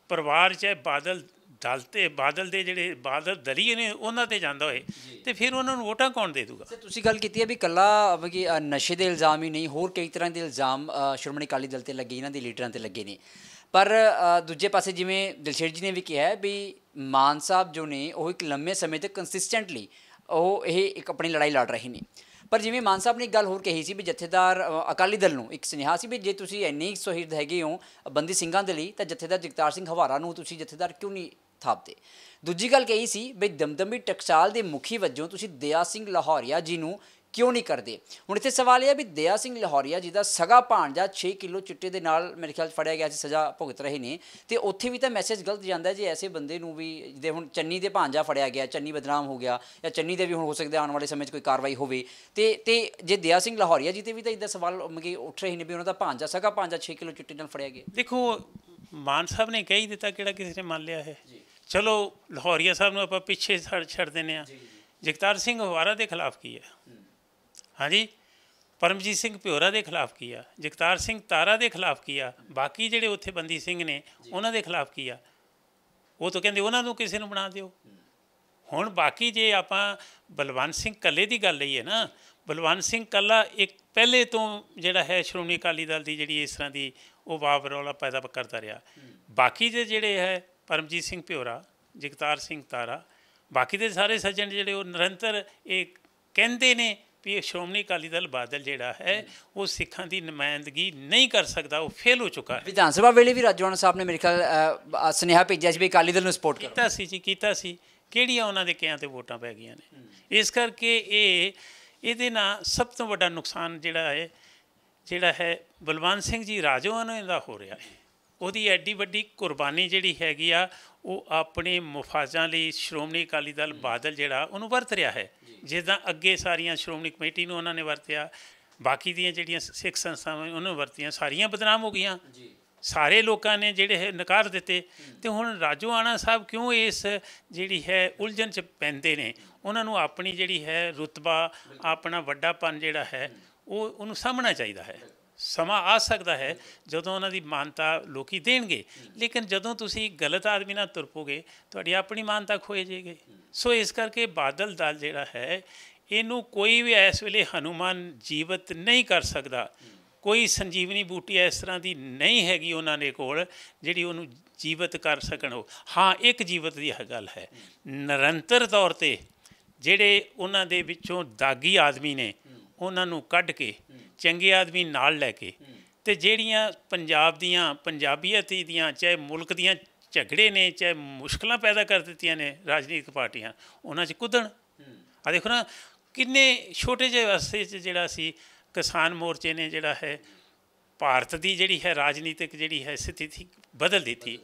ਪਰਿਵਾਰ ਚਾਹੇ ਬਾਦਲ ਦਲ ਤੇ ਬਾਦਲ ਦੇ ਜਿਹੜੇ ਬਾਦਲ ਦਲੀਏ ਨੇ ਉਹਨਾਂ ਤੇ ਜਾਂਦਾ ਹੋਏ ਤੇ ਫਿਰ ਉਹਨਾਂ ਨੂੰ ਵੋਟਾਂ ਕੌਣ ਦੇ ਦੂਗਾ ਸਰ ਤੁਸੀਂ ਗੱਲ ਕੀਤੀ ਹੈ ਵੀ ਕੱਲਾ ਵਗੇ ਨਸ਼ੇ ਦੇ ਇਲਜ਼ਾਮ ਹੀ ਨਹੀਂ ਹੋਰ ਕਈ ਤਰ੍ਹਾਂ ਦੇ ਇਲਜ਼ਾਮ ਸ਼੍ਰੋਮਣੀ ਅਕਾਲੀ ਦਲ ਤੇ ਲੱਗੇ ਇਹਨਾਂ ਦੇ ਲੀਡਰਾਂ ਤੇ ਲੱਗੇ ਨੇ ਪਰ ਦੂਜੇ ਪਾਸੇ ਜਿਵੇਂ ਦਿਲਸ਼ੇਰ ਜੀ ਨੇ ਵੀ ਕਿਹਾ ਵੀ ਮਾਨ ਸਾਹਿਬ ਜੋ ਨੇ ਉਹ ਇੱਕ ਲੰਮੇ ਸਮੇਂ ਤੱਕ ਕੰਸਿਸਟੈਂਟਲੀ ਉਹ ਇਹ ਇੱਕ ਆਪਣੀ ਲੜਾਈ ਲੜ ਰਹੇ ਨੇ ਪਰ ਜਿਵੇਂ ਮਾਨ ਸਾਹਿਬ ਨੇ ਇੱਕ ਗੱਲ ਹੋਰ ਕਹੀ ਸੀ ਵੀ ਜਥੇਦਾਰ ਅਕਾਲੀ ਦਲ ਨੂੰ ਇੱਕ ਸੁਨੇਹਾ ਸੀ ਵੀ ਜੇ ਤੁਸੀਂ ਇੰਨੀ ਸੋਹਿਰਦ ਹੈਗੇ ਹੋ ਬੰਦੀ ਸਿੰਘਾਂ ਦੇ ਲਈ ਤਾਂ ਜਥੇਦਾਰ ਜਗਤਾਰ ਸਿੰਘ ਹਵਾਰਾ ਨੂੰ ਤੁਸੀਂ ਜਥੇਦਾਰ ਕਿਉਂ ਨਹੀਂ ਥਾਪਦੇ ਦੂਜੀ ਗੱਲ ਕਹੀ ਸੀ ਵੀ ਦਮਦਮੀ ਟਕਸਾਲ ਦੇ ਮੁਖੀ ਵਜੋਂ ਤੁਸੀਂ ਦਇਆ ਸਿੰਘ ਲਾਹੌਰੀਆ ਜੀ ਨੂੰ ਕਿਉਂ ਨਹੀਂ ਕਰਦੇ ਹੁਣ ਇੱਥੇ ਸਵਾਲ ਇਹ ਹੈ ਵੀ ਦਇਆ ਸਿੰਘ ਲਾਹੌਰੀਆ ਜਿਹਦਾ ਸਗਾ ਭਾਂਜਾ 6 ਕਿਲੋ ਚਿੱਟੇ ਦੇ ਨਾਲ ਮੇਰੇ ਖਿਆਲ ਫੜਿਆ ਗਿਆ ਸੀ ਸਜ਼ਾ ਭੁਗਤ ਰਹੇ ਨੇ ਤੇ ਉੱਥੇ ਵੀ ਤਾਂ ਮੈਸੇਜ ਗਲਤ ਜਾਂਦਾ ਜੇ ਐਸੇ ਬੰਦੇ ਨੂੰ ਵੀ ਜਿਹਦੇ ਹੁਣ ਚੰਨੀ ਦੇ ਭਾਂਜਾ ਫੜਿਆ ਗਿਆ ਚੰਨੀ ਬਦਨਾਮ ਹੋ ਗਿਆ ਜਾਂ ਚੰਨੀ ਦੇ ਵੀ ਹੁਣ ਹੋ ਸਕਦਾ ਆਉਣ ਵਾਲੇ ਸਮੇਂ 'ਚ ਕੋਈ ਕਾਰਵਾਈ ਹੋਵੇ ਤੇ ਤੇ ਜੇ ਦਇਆ ਸਿੰਘ ਲਾਹੌਰੀਆ ਜੀ ਤੇ ਵੀ ਤਾਂ ਇਦਾਂ ਸਵਾਲ ਮਗੇ ਉੱਠ ਰਹੇ ਨੇ ਵੀ ਉਹਨਾਂ ਦਾ ਭਾਂਜਾ ਸਗਾ ਭਾਂਜਾ 6 ਕਿਲੋ ਚਿੱਟੇ ਨਾਲ ਫੜਿਆ ਗਿਆ ਦੇਖੋ ਮਾਨ ਸਾਹਿਬ ਨੇ ਕਹਿ ਦਿੱਤਾ ਕਿਹੜਾ ਕਿਸੇ ਨੇ ਮੰਨ ਲਿਆ ਹੈ ਚਲੋ ਲਾਹੌਰੀਆ ਸਾਹਿਬ ਨੂੰ ਆਪਾਂ ਪਿੱਛੇ ਛੱਡ ਦਿੰਨੇ ਆ ਜਗਤਾਰ ਸਿੰਘ ਹਵਾਰਾ ਦੇ ਖਿਲਾਫ ਕੀ ਹੈ ਹਾਂਜੀ ਪਰਮਜੀਤ ਸਿੰਘ ਭਿਓਰਾ ਦੇ ਖਿਲਾਫ ਕੀ ਆ ਜਗਤਾਰ ਸਿੰਘ ਤਾਰਾ ਦੇ ਖਿਲਾਫ ਕੀ ਆ ਬਾਕੀ ਜਿਹੜੇ ਉੱਥੇ ਬੰਦੀ ਸਿੰਘ ਨੇ ਉਹਨਾਂ ਦੇ ਖਿਲਾਫ ਕੀ ਆ ਉਹ ਤਾਂ ਕਹਿੰਦੇ ਉਹਨਾਂ ਨੂੰ ਕਿਸੇ ਨੂੰ ਬਣਾ ਦਿਓ ਹੁਣ ਬਾਕੀ ਜੇ ਆਪਾਂ ਬਲਵੰਤ ਸਿੰਘ ਕੱਲੇ ਦੀ ਗੱਲ ਲਈਏ ਨਾ ਬਲਵੰਤ ਸਿੰਘ ਕੱਲਾ ਇੱਕ ਪਹਿਲੇ ਤੋਂ ਜਿਹੜਾ ਹੈ ਸ਼੍ਰੋਮਣੀ ਅਕਾਲੀ ਦਲ ਦੀ ਜਿਹੜੀ ਇਸ ਤਰ੍ਹਾਂ ਦੀ ਉਹ ਵਾਵਰੋਲਾ ਪੈਦਾ ਕਰਦਾ ਰਿਹਾ ਬਾਕੀ ਦੇ ਜਿਹੜੇ ਹੈ ਪਰਮਜੀਤ ਸਿੰਘ ਭਿਓਰਾ ਜਗਤਾਰ ਸਿੰਘ ਤਾਰਾ ਬਾਕੀ ਦੇ ਸਾਰੇ ਸੱਜਣ ਜਿਹੜੇ ਉਹ ਨਿਰੰਤਰ ਇਹ ਕਹਿੰਦੇ ਨੇ ਵੀ ਇਹ ਸ਼੍ਰੋਮਣੀ ਅਕਾਲੀ ਦਲ ਬਾਦਲ ਜਿਹੜਾ ਹੈ ਉਹ ਸਿੱਖਾਂ ਦੀ ਨੁਮਾਇੰਦਗੀ ਨਹੀਂ ਕਰ ਸਕਦਾ ਉਹ ਫੇਲ ਹੋ ਚੁੱਕਾ ਹੈ ਵਿਧਾਨ ਸਭਾ ਵੇਲੇ ਵੀ ਰਾਜਵਾਨ ਸਾਹਿਬ ਨੇ ਮੇਰੇ ਖਿਆਲ ਸੁਨੇਹਾ ਭੇਜਿਆ ਸੀ ਵੀ ਅਕਾਲੀ ਦਲ ਨੂੰ ਸਪੋਰਟ ਕਰੋ ਕੀਤਾ ਸੀ ਜੀ ਕੀਤਾ ਸੀ ਕਿਹੜੀਆਂ ਉਹਨਾਂ ਦੇ ਕਿਆਂ ਤੇ ਵੋਟਾਂ ਪੈ ਗਈਆਂ ਨੇ ਇਸ ਕਰਕੇ ਇਹ ਇਹਦੇ ਨਾਲ ਸਭ ਤੋਂ ਵੱਡਾ ਨੁਕਸਾਨ ਜਿਹੜਾ ਹੈ ਜਿਹੜਾ ਹੈ ਬਲਵੰਤ ਸਿੰਘ ਜੀ ਰਾਜਵਾਨ ਦਾ ਹੋ ਰਿਹਾ ਹੈ ਉਹਦੀ ਐਡੀ ਵੱਡੀ ਕੁਰਬਾਨੀ ਜਿਹੜੀ ਹੈਗੀ ਆ ਉਹ ਆਪਣੇ ਮੁਫਾਜ਼ਾਂ ਲਈ ਸ਼੍ਰੋਮਣੀ ਅਕਾਲੀ ਦਲ ਬਾਦਲ ਜਿਹੜਾ ਉਹਨੂੰ ਵਰਤ ਰਿਹਾ ਹੈ ਜਿੱਦਾਂ ਅੱਗੇ ਸਾਰੀਆਂ ਸ਼੍ਰੋਮਣੀ ਕਮੇਟੀ ਨੂੰ ਉਹਨਾਂ ਨੇ ਵਰਤਿਆ ਬਾਕੀ ਦੀਆਂ ਜਿਹੜੀਆਂ ਸਿੱਖ ਸੰਸਥਾਵਾਂ ਉਹਨਾਂ ਨੂੰ ਵਰਤੀਆਂ ਸਾਰੀਆਂ ਬਦਨਾਮ ਹੋ ਗਈਆਂ ਜੀ ਸਾਰੇ ਲੋਕਾਂ ਨੇ ਜਿਹੜੇ ਨਕਾਰ ਦਿੱਤੇ ਤੇ ਹੁਣ ਰਾਜੂ ਆਣਾ ਸਾਹਿਬ ਕਿਉਂ ਇਸ ਜਿਹੜੀ ਹੈ ਉਲਝਣ ਚ ਪੈਂਦੇ ਨੇ ਉਹਨਾਂ ਨੂੰ ਆਪਣੀ ਜਿਹੜੀ ਹੈ ਰੁਤਬਾ ਆਪਣਾ ਵੱਡਾਪਨ ਜਿਹੜਾ ਹੈ ਉਹ ਉਹਨੂੰ ਸਾਹਮਣਾ ਚਾਹੀਦਾ ਹੈ ਸਮਾਂ ਆ ਸਕਦਾ ਹੈ ਜਦੋਂ ਉਹਨਾਂ ਦੀ ਮਾਨਤਾ ਲੋਕੀ ਦੇਣਗੇ ਲੇਕਿਨ ਜਦੋਂ ਤੁਸੀਂ ਗਲਤ ਆਦਮੀ ਨਾਲ ਤੁਰਪੋਗੇ ਤੁਹਾਡੀ ਆਪਣੀ ਮਾਨਤਾ ਖੋਏ ਜਾਏਗੀ ਸੋ ਇਸ ਕਰਕੇ ਬਾਦਲ ਦਲ ਜਿਹੜਾ ਹੈ ਇਹਨੂੰ ਕੋਈ ਵੀ ਇਸ ਵੇਲੇ ਹਨੂਮਾਨ ਜੀਵਤ ਨਹੀਂ ਕਰ ਸਕਦਾ ਕੋਈ ਸੰਜੀਵਨੀ ਬੂਟੀ ਇਸ ਤਰ੍ਹਾਂ ਦੀ ਨਹੀਂ ਹੈਗੀ ਉਹਨਾਂ ਦੇ ਕੋਲ ਜਿਹੜੀ ਉਹਨੂੰ ਜੀਵਤ ਕਰ ਸਕਣ ਉਹ ਹਾਂ ਇੱਕ ਜੀਵਤ ਦੀ ਗੱਲ ਹੈ ਨਿਰੰਤਰ ਤੌਰ ਤੇ ਜਿਹੜੇ ਉਹਨਾਂ ਦੇ ਵਿੱਚੋਂ ਦਾਗੀ ਆਦਮੀ ਨੇ ਉਹਨਾਂ ਨੂੰ ਕੱਢ ਕੇ ਚੰਗੇ ਆਦਮੀ ਨਾਲ ਲੈ ਕੇ ਤੇ ਜਿਹੜੀਆਂ ਪੰਜਾਬ ਦੀਆਂ ਪੰਜਾਬੀਅਤ ਦੀਆਂ ਚਾਹੇ ਮੁਲਕ ਦੀਆਂ ਝਗੜੇ ਨੇ ਚਾਹੇ ਮੁਸ਼ਕਲਾਂ ਪੈਦਾ ਕਰ ਦਿੱਤੀਆਂ ਨੇ ਰਾਜਨੀਤਿਕ ਪਾਰਟੀਆਂ ਉਹਨਾਂ 'ਚ ਕੁੱਦਣ ਆ ਦੇਖੋ ਨਾ ਕਿੰਨੇ ਛੋਟੇ ਜਿਹੇ ਅਰਸੇ 'ਚ ਜਿਹੜਾ ਸੀ ਕਿਸਾਨ ਮੋਰਚੇ ਨੇ ਜਿਹੜਾ ਹੈ ਭਾਰਤ ਦੀ ਜਿਹੜੀ ਹੈ ਰਾਜਨੀਤਿਕ ਜਿਹੜੀ ਹੈ ਸਥਿਤੀ ਬਦਲ ਦਿੱਤੀ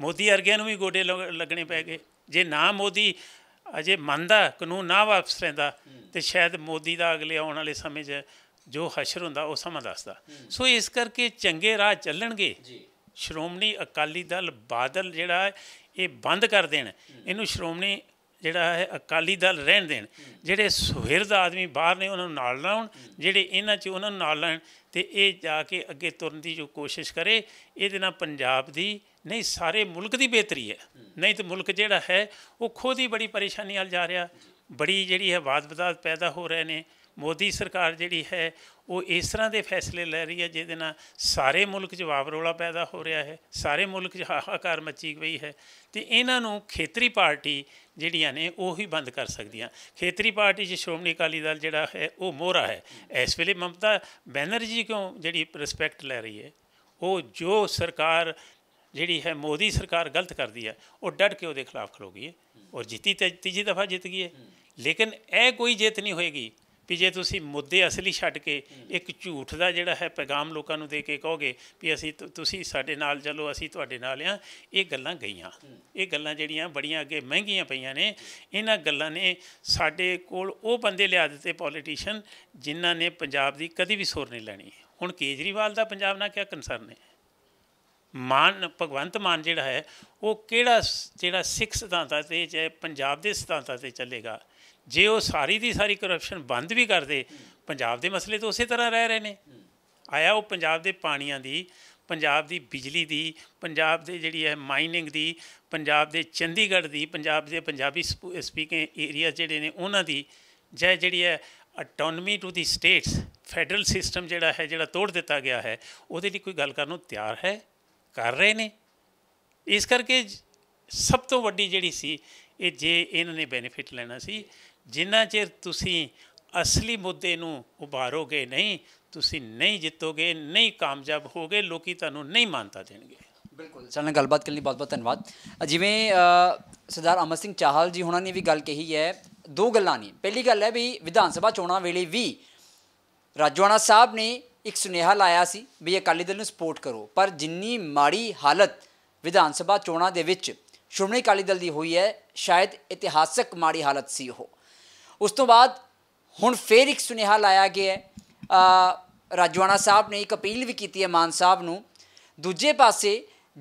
ਮੋਦੀ ਵਰਗਿਆਂ ਨੂੰ ਵੀ ਗੋਡੇ ਲੱਗਣੇ ਪੈ ਗਏ ਜੇ ਨਾ ਮੋਦੀ ਅਜੇ ਮੰਨਦਾ ਕਾਨੂੰਨ ਨਾ ਵਾਪਸ ਰਹਿੰਦਾ ਤੇ ਸ਼ਾਇਦ ਮੋਦੀ ਦਾ ਅਗਲੇ ਆਉਣ ਵਾਲੇ ਸਮੇਂ 'ਚ ਜੋ ਹਸ਼ਰ ਹੁੰਦਾ ਉਹ ਸਮਾਂ ਦੱਸਦਾ ਸੋ ਇਸ ਕਰਕੇ ਚੰਗੇ ਰਾਹ ਚੱਲਣਗੇ ਸ਼੍ਰੋਮਣੀ ਅਕਾਲੀ ਦਲ ਬਾਦਲ ਜਿਹੜਾ ਇਹ ਬੰਦ ਕਰ ਦੇਣ ਇਹਨੂੰ ਸ਼੍ਰੋਮਣੀ ਜਿਹੜਾ ਹੈ ਅਕਾਲੀ ਦਲ ਰਹਿਣ ਦੇਣ ਜਿਹੜੇ ਸੁਹਿਰਦ ਆਦਮੀ ਬਾਹਰ ਨੇ ਉਹਨਾਂ ਨੂੰ ਨਾਲ ਲਾਉਣ ਜਿਹੜੇ ਇਹਨਾਂ 'ਚ ਉਹਨਾਂ ਨੂੰ ਨਾਲ ਲੈਣ ਤੇ ਇਹ ਜਾ ਕੇ ਅੱਗੇ ਤੁਰਨ ਦੀ ਜੋ ਕੋਸ਼ਿਸ਼ ਕਰੇ ਇਹਦੇ ਨਾਲ ਪੰਜਾਬ ਦੀ ਨਹੀਂ ਸਾਰੇ ਮੁਲਕ ਦੀ ਬਿਹਤਰੀ ਹੈ ਨਹੀਂ ਤੇ ਮੁਲਕ ਜਿਹੜਾ ਹੈ ਉਹ ਖੁਦ ਹੀ ਬੜੀ ਪਰੇਸ਼ਾਨੀ ਹਾਲ ਜਾ ਰਿਹਾ ਬੜੀ ਜਿਹੜੀ ਹੈ ਵਾਦ ਵਿਵਾਦ ਪੈਦਾ ਹੋ ਰਹੇ ਨੇ ਮੋਦੀ ਸਰਕਾਰ ਜਿਹੜੀ ਹੈ ਉਹ ਇਸ ਤਰ੍ਹਾਂ ਦੇ ਫੈਸਲੇ ਲੈ ਰਹੀ ਹੈ ਜਿਹਦੇ ਨਾਲ ਸਾਰੇ ਮੁਲਕ 'ਚ ਵਾਵਰੋਲਾ ਪੈਦਾ ਹੋ ਰਿਹਾ ਹੈ ਸਾਰੇ ਮੁਲਕ 'ਚ ਹਾਹਾਕਾਰ ਮੱਚੀ ਗਈ ਹੈ ਤੇ ਇਹਨਾਂ ਨੂੰ ਖੇਤਰੀ ਪਾਰਟੀ ਜਿਹੜੀਆਂ ਨੇ ਉਹ ਹੀ ਬੰਦ ਕਰ ਸਕਦੀਆਂ ਖੇਤਰੀ ਪਾਰਟੀ 'ਚ ਸ਼੍ਰੋਮਣੀ ਅਕਾਲੀ ਦਲ ਜਿਹੜਾ ਹੈ ਉਹ ਮੋਹਰਾ ਹੈ ਇਸ ਵੇਲੇ ਮਮਤਾ ਬੈਨਰਜੀ ਕਿਉਂ ਜਿਹੜੀ ਰਿਸਪੈਕਟ ਲੈ ਰਹੀ ਹੈ ਉਹ ਜੋ ਸਰਕਾਰ ਜਿਹੜੀ ਹੈ ਮੋਦੀ ਸਰਕਾਰ ਗਲਤ ਕਰਦੀ ਹੈ ਉਹ ਡਟ ਕੇ ਉਹਦੇ ਖਿਲਾਫ ਖੜੋ ਗਈ ਹੈ ਔਰ ਜਿੱਤੀ ਤੇ ਤੀਜੀ ਦਫਾ ਜਿੱਤ ਗਈ ਹੈ ਲੇਕਿਨ ਇਹ ਕੋਈ ਜਿੱਤ ਨਹੀਂ ਹੋਏਗੀ ਕਿ ਜੇ ਤੁਸੀਂ ਮੁੱਦੇ ਅਸਲੀ ਛੱਡ ਕੇ ਇੱਕ ਝੂਠ ਦਾ ਜਿਹੜਾ ਹੈ ਪੈਗਾਮ ਲੋਕਾਂ ਨੂੰ ਦੇ ਕੇ ਕਹੋਗੇ ਕਿ ਅਸੀਂ ਤੁਸੀਂ ਸਾਡੇ ਨਾਲ ਚੱਲੋ ਅਸੀਂ ਤੁਹਾਡੇ ਨਾਲ ਆ ਇਹ ਗੱਲਾਂ ਗਈਆਂ ਇਹ ਗੱਲਾਂ ਜਿਹੜੀਆਂ ਬੜੀਆਂ ਅੱਗੇ ਮਹਿੰਗੀਆਂ ਪਈਆਂ ਨੇ ਇਹਨਾਂ ਗੱਲਾਂ ਨੇ ਸਾਡੇ ਕੋਲ ਉਹ ਬੰਦੇ ਲਿਆ ਦਿੱਤੇ ਪੋਲੀਟੀਸ਼ੀਅਨ ਜਿਨ੍ਹਾਂ ਨੇ ਪੰਜਾਬ ਦੀ ਕਦੀ ਵੀ ਸੁਰ ਨਹੀਂ ਲੈਣੀ ਹੁਣ ਕੇਜਰੀਵਾਲ ਦਾ ਪੰਜਾਬ ਨਾਲ ਕੀ ਕੰਸਰਨ ਹੈ ਮਾਨ ਭਗਵੰਤ ਮਾਨ ਜਿਹੜਾ ਹੈ ਉਹ ਕਿਹੜਾ ਜਿਹੜਾ ਸਿੱਖ ਸਿਧਾਂਤਾਂ ਤੇ ਚਾਹੇ ਪੰਜਾਬ ਦੇ ਸਿਧਾਂਤਾਂ ਤੇ ਚੱਲੇਗਾ ਜੇ ਉਹ ਸਾਰੀ ਦੀ ਸਾਰੀ ਕਰਪਸ਼ਨ ਬੰਦ ਵੀ ਕਰ ਦੇ ਪੰਜਾਬ ਦੇ ਮਸਲੇ ਤਾਂ ਉਸੇ ਤਰ੍ਹਾਂ ਰਹਿ ਰਹੇ ਨੇ ਆਇਆ ਉਹ ਪੰਜਾਬ ਦੇ ਪਾਣੀਆਂ ਦੀ ਪੰਜਾਬ ਦੀ ਬਿਜਲੀ ਦੀ ਪੰਜਾਬ ਦੇ ਜਿਹੜੀ ਹੈ ਮਾਈਨਿੰਗ ਦੀ ਪੰਜਾਬ ਦੇ ਚੰਡੀਗੜ੍ਹ ਦੀ ਪੰਜਾਬ ਦੇ ਪੰਜਾਬੀ ਸਪੀਕਿੰਗ ਏਰੀਆ ਜਿਹੜੇ ਨੇ ਉਹਨਾਂ ਦੀ ਜੈ ਜਿਹੜੀ ਹੈ autonomy to the states federal system ਜਿਹੜਾ ਹੈ ਜਿਹੜਾ ਤੋੜ ਦਿੱਤਾ ਗਿਆ ਹੈ ਉਹਦੇ ਲਈ ਕੋਈ ਗੱਲ ਕਰਨ ਨੂੰ ਤਿਆਰ ਹੈ ਕਰ ਰਹੇ ਨੇ ਇਸ ਕਰਕੇ ਸਭ ਤੋਂ ਵੱਡੀ ਜਿਹੜੀ ਸੀ ਇਹ ਜੇ ਇਹਨਾਂ ਨੇ ਬੈਨੀਫਿਟ ਲੈਣਾ ਸੀ ਜਿੰਨਾ ਚਿਰ ਤੁਸੀਂ ਅਸਲੀ ਮੁੱਦੇ ਨੂੰ ਉਭਾਰੋਗੇ ਨਹੀਂ ਤੁਸੀਂ ਨਹੀਂ ਜਿੱਤੋਗੇ ਨਹੀਂ ਕਾਮਯਾਬ ਹੋਗੇ ਲੋਕੀ ਤੁਹਾਨੂੰ ਨਹੀਂ ਮੰਨਤਾ ਦੇਣਗੇ ਬਿਲਕੁਲ ਸਾਡੇ ਗੱਲਬਾਤ ਕਰਨ ਲਈ ਬਹੁਤ-ਬਹੁਤ ਧੰਨਵਾਦ ਜਿਵੇਂ ਸਰਦਾਰ ਅਮਰ ਸਿੰਘ ਚਾਹਲ ਜੀ ਹੁਣਾਂ ਨੇ ਵੀ ਗੱਲ ਕਹੀ ਹੈ ਦੋ ਗੱਲਾਂ ਨੇ ਪਹਿਲੀ ਗੱਲ ਹੈ ਵੀ ਵਿਧਾਨ ਸਭਾ ਚੋਣਾਂ ਵੇਲੇ ਵੀ ਰਾਜਵਾਨਾ ਸਾਹਿਬ ਨੇ ਇੱਕ ਸੁਨੇਹਾ ਲਾਇਆ ਸੀ ਵੀ ਅਕਾਲੀ ਦਲ ਨੂੰ ਸਪੋਰਟ ਕਰੋ ਪਰ ਜਿੰਨੀ ਮਾੜੀ ਹਾਲਤ ਵਿਧਾਨ ਸਭਾ ਚੋਣਾਂ ਦੇ ਵਿੱਚ ਸ਼੍ਰੋਮਣੀ ਅਕਾਲੀ ਦਲ ਦੀ ਹੋਈ ਹੈ ਸ਼ਾਇਦ ਇਤਿਹਾਸਕ ਮਾੜੀ ਹਾਲਤ ਸੀ ਉਹ ਉਸ ਤੋਂ ਬਾਅਦ ਹੁਣ ਫੇਰ ਇੱਕ ਸੁਨੇਹਾ ਲਾਇਆ ਗਿਆ ਹੈ ਰਾਜਵਾਨਾ ਸਾਹਿਬ ਨੇ ਇੱਕ ਅਪੀਲ ਵੀ ਕੀਤੀ ਹੈ ਮਾਨ ਸਾਹਿਬ ਨੂੰ ਦੂਜੇ ਪਾਸੇ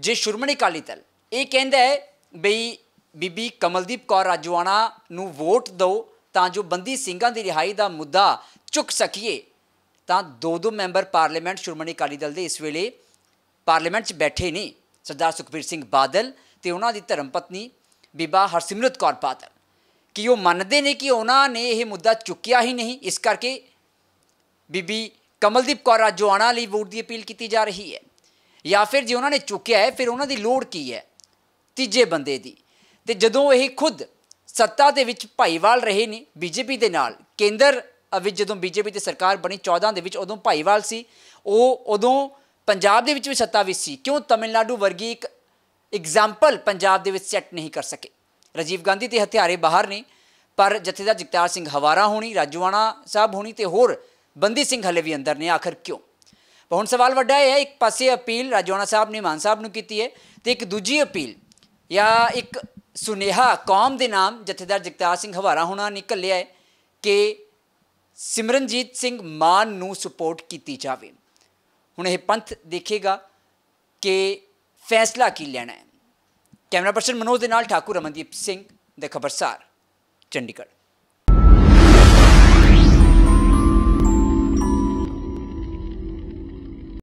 ਜੇ ਸ਼੍ਰੋਮਣੀ ਅਕਾਲੀ ਦਲ ਇਹ ਕਹਿੰਦਾ ਹੈ ਬਈ ਬੀਬੀ ਕਮਲਦੀਪ ਕੌਰ ਰਾਜਵਾਨਾ ਨੂੰ ਵੋਟ ਦਿਓ ਤਾਂ ਜੋ ਬੰਦੀ ਸਿੰਘਾਂ ਦੀ ਰਿਹਾਈ ਦਾ ਮੁੱਦਾ ਚੁੱਕ ਸਕੀਏ ਤਾਂ ਦੋ ਦੋ ਮੈਂਬਰ ਪਾਰਲੀਮੈਂਟ ਸ਼੍ਰੋਮਣੀ ਅਕਾਲੀ ਦਲ ਦੇ ਇਸ ਵੇਲੇ ਪਾਰਲੀਮੈਂਟ 'ਚ ਬੈਠੇ ਨਹੀਂ ਸਰਦਾਰ ਸੁਖਬੀਰ ਸਿੰਘ ਬਾਦਲ ਤੇ ਉਹਨਾਂ ਦੀ ਧਰਮ ਪਤਨੀ ਬੀਬਾ ਹਰਸਿਮਰਤ ਕੌਰ ਬਾਦਲ ਕਿ ਉਹ ਮੰਨਦੇ ਨੇ ਕਿ ਉਹਨਾਂ ਨੇ ਇਹ ਮੁੱਦਾ ਚੁੱਕਿਆ ਹੀ ਨਹੀਂ ਇਸ ਕਰਕੇ ਬੀਬੀ ਕਮਲਦੀਪ ਕੌਰ ਰਾਜੋਆਣਾ ਲਈ ਵੋਟ ਦੀ ਅਪੀਲ ਕੀਤੀ ਜਾ ਰਹੀ ਹੈ ਜਾਂ ਫਿਰ ਜੇ ਉਹਨਾਂ ਨੇ ਚੁੱਕਿਆ ਹੈ ਫਿਰ ਉਹਨਾਂ ਦੀ ਲੋੜ ਕੀ ਹੈ ਤੀਜੇ ਬੰਦੇ ਦੀ ਤੇ ਜਦੋਂ ਇਹ ਖੁਦ ਸੱਤਾ ਦੇ ਵਿੱਚ ਭਾਈਵਾਲ ਰਹੇ ਨੇ ਬੀਜੇਪੀ ਦੇ ਨਾਲ ਕੇਂਦਰ ਵਿੱਚ ਜਦੋਂ ਬੀਜੇਪੀ ਦੀ ਸਰਕਾਰ ਬਣੀ 14 ਦੇ ਵਿੱਚ ਉਦੋਂ ਭਾਈਵਾਲ ਸੀ ਉਹ ਉਦੋਂ ਪੰਜਾਬ ਦੇ ਵਿੱਚ ਵੀ ਸੱਤਾ ਵਿੱਚ ਸੀ ਕਿਉਂ ਤਮਿਲਨਾਡੂ ਵਰਗੀ ਇੱਕ ਐਗਜ਼ਾਮਪਲ ਪੰਜਾਬ ਦੇ ਵਿੱਚ ਸੈੱਟ ਨਹੀਂ ਕਰ ਸਕੇ ਰਜੀਵ ਗਾਂਧੀ ਤੇ ਹਥਿਆਰੇ ਬਾਹਰ ਨੇ ਪਰ ਜਥੇਦਾਰ ਜਗਤਾਰ ਸਿੰਘ ਹਵਾਰਾ ਹੋਣੀ ਰਾਜੂਆਣਾ ਸਾਹਿਬ ਹੋਣੀ ਤੇ ਹੋਰ ਬੰਦੀ ਸਿੰਘ ਹਲੇ ਵੀ ਅੰਦਰ ਨੇ ਆਖਰ ਕਿਉਂ ਹੁਣ ਸਵਾਲ ਵੱਡਾ ਇਹ ਹੈ ਇੱਕ ਪਾਸੇ ਅਪੀਲ ਰਾਜੋਣਾ ਸਾਹਿਬ ਨੇ ਮਾਨ ਸਾਹਿਬ ਨੂੰ ਕੀਤੀ ਹੈ ਤੇ ਇੱਕ ਦੂਜੀ ਅਪੀਲ ਜਾਂ ਇੱਕ ਸੁਨੇਹਾ ਕੌਮ ਦੇ ਨਾਮ ਜਥੇਦਾਰ ਜਗਤਾਰ ਸਿੰਘ ਹਵਾਰਾ ਹੋਣਾ ਨਿਕਲਿਆ ਹੈ ਕਿ ਸਿਮਰਨਜੀਤ ਸਿੰਘ ਮਾਨ ਨੂੰ ਸਪੋਰਟ ਕੀਤੀ ਜਾਵੇ ਹੁਣ ਇਹ ਪੰਥ ਦੇਖੇਗਾ ਕਿ ਫੈਸਲਾ ਕੀ ਲੈਣਾ ਹੈ ਕੈਮਰਾ ਪਰਸਨ ਮਨੋਜ ਦੇ ਨਾਲ ਠਾਕੁਰ ਅਮਨਦੀਪ ਸਿੰਘ ਦੇ ਖਬਰਸਾਰ ਚੰਡੀਗੜ੍ਹ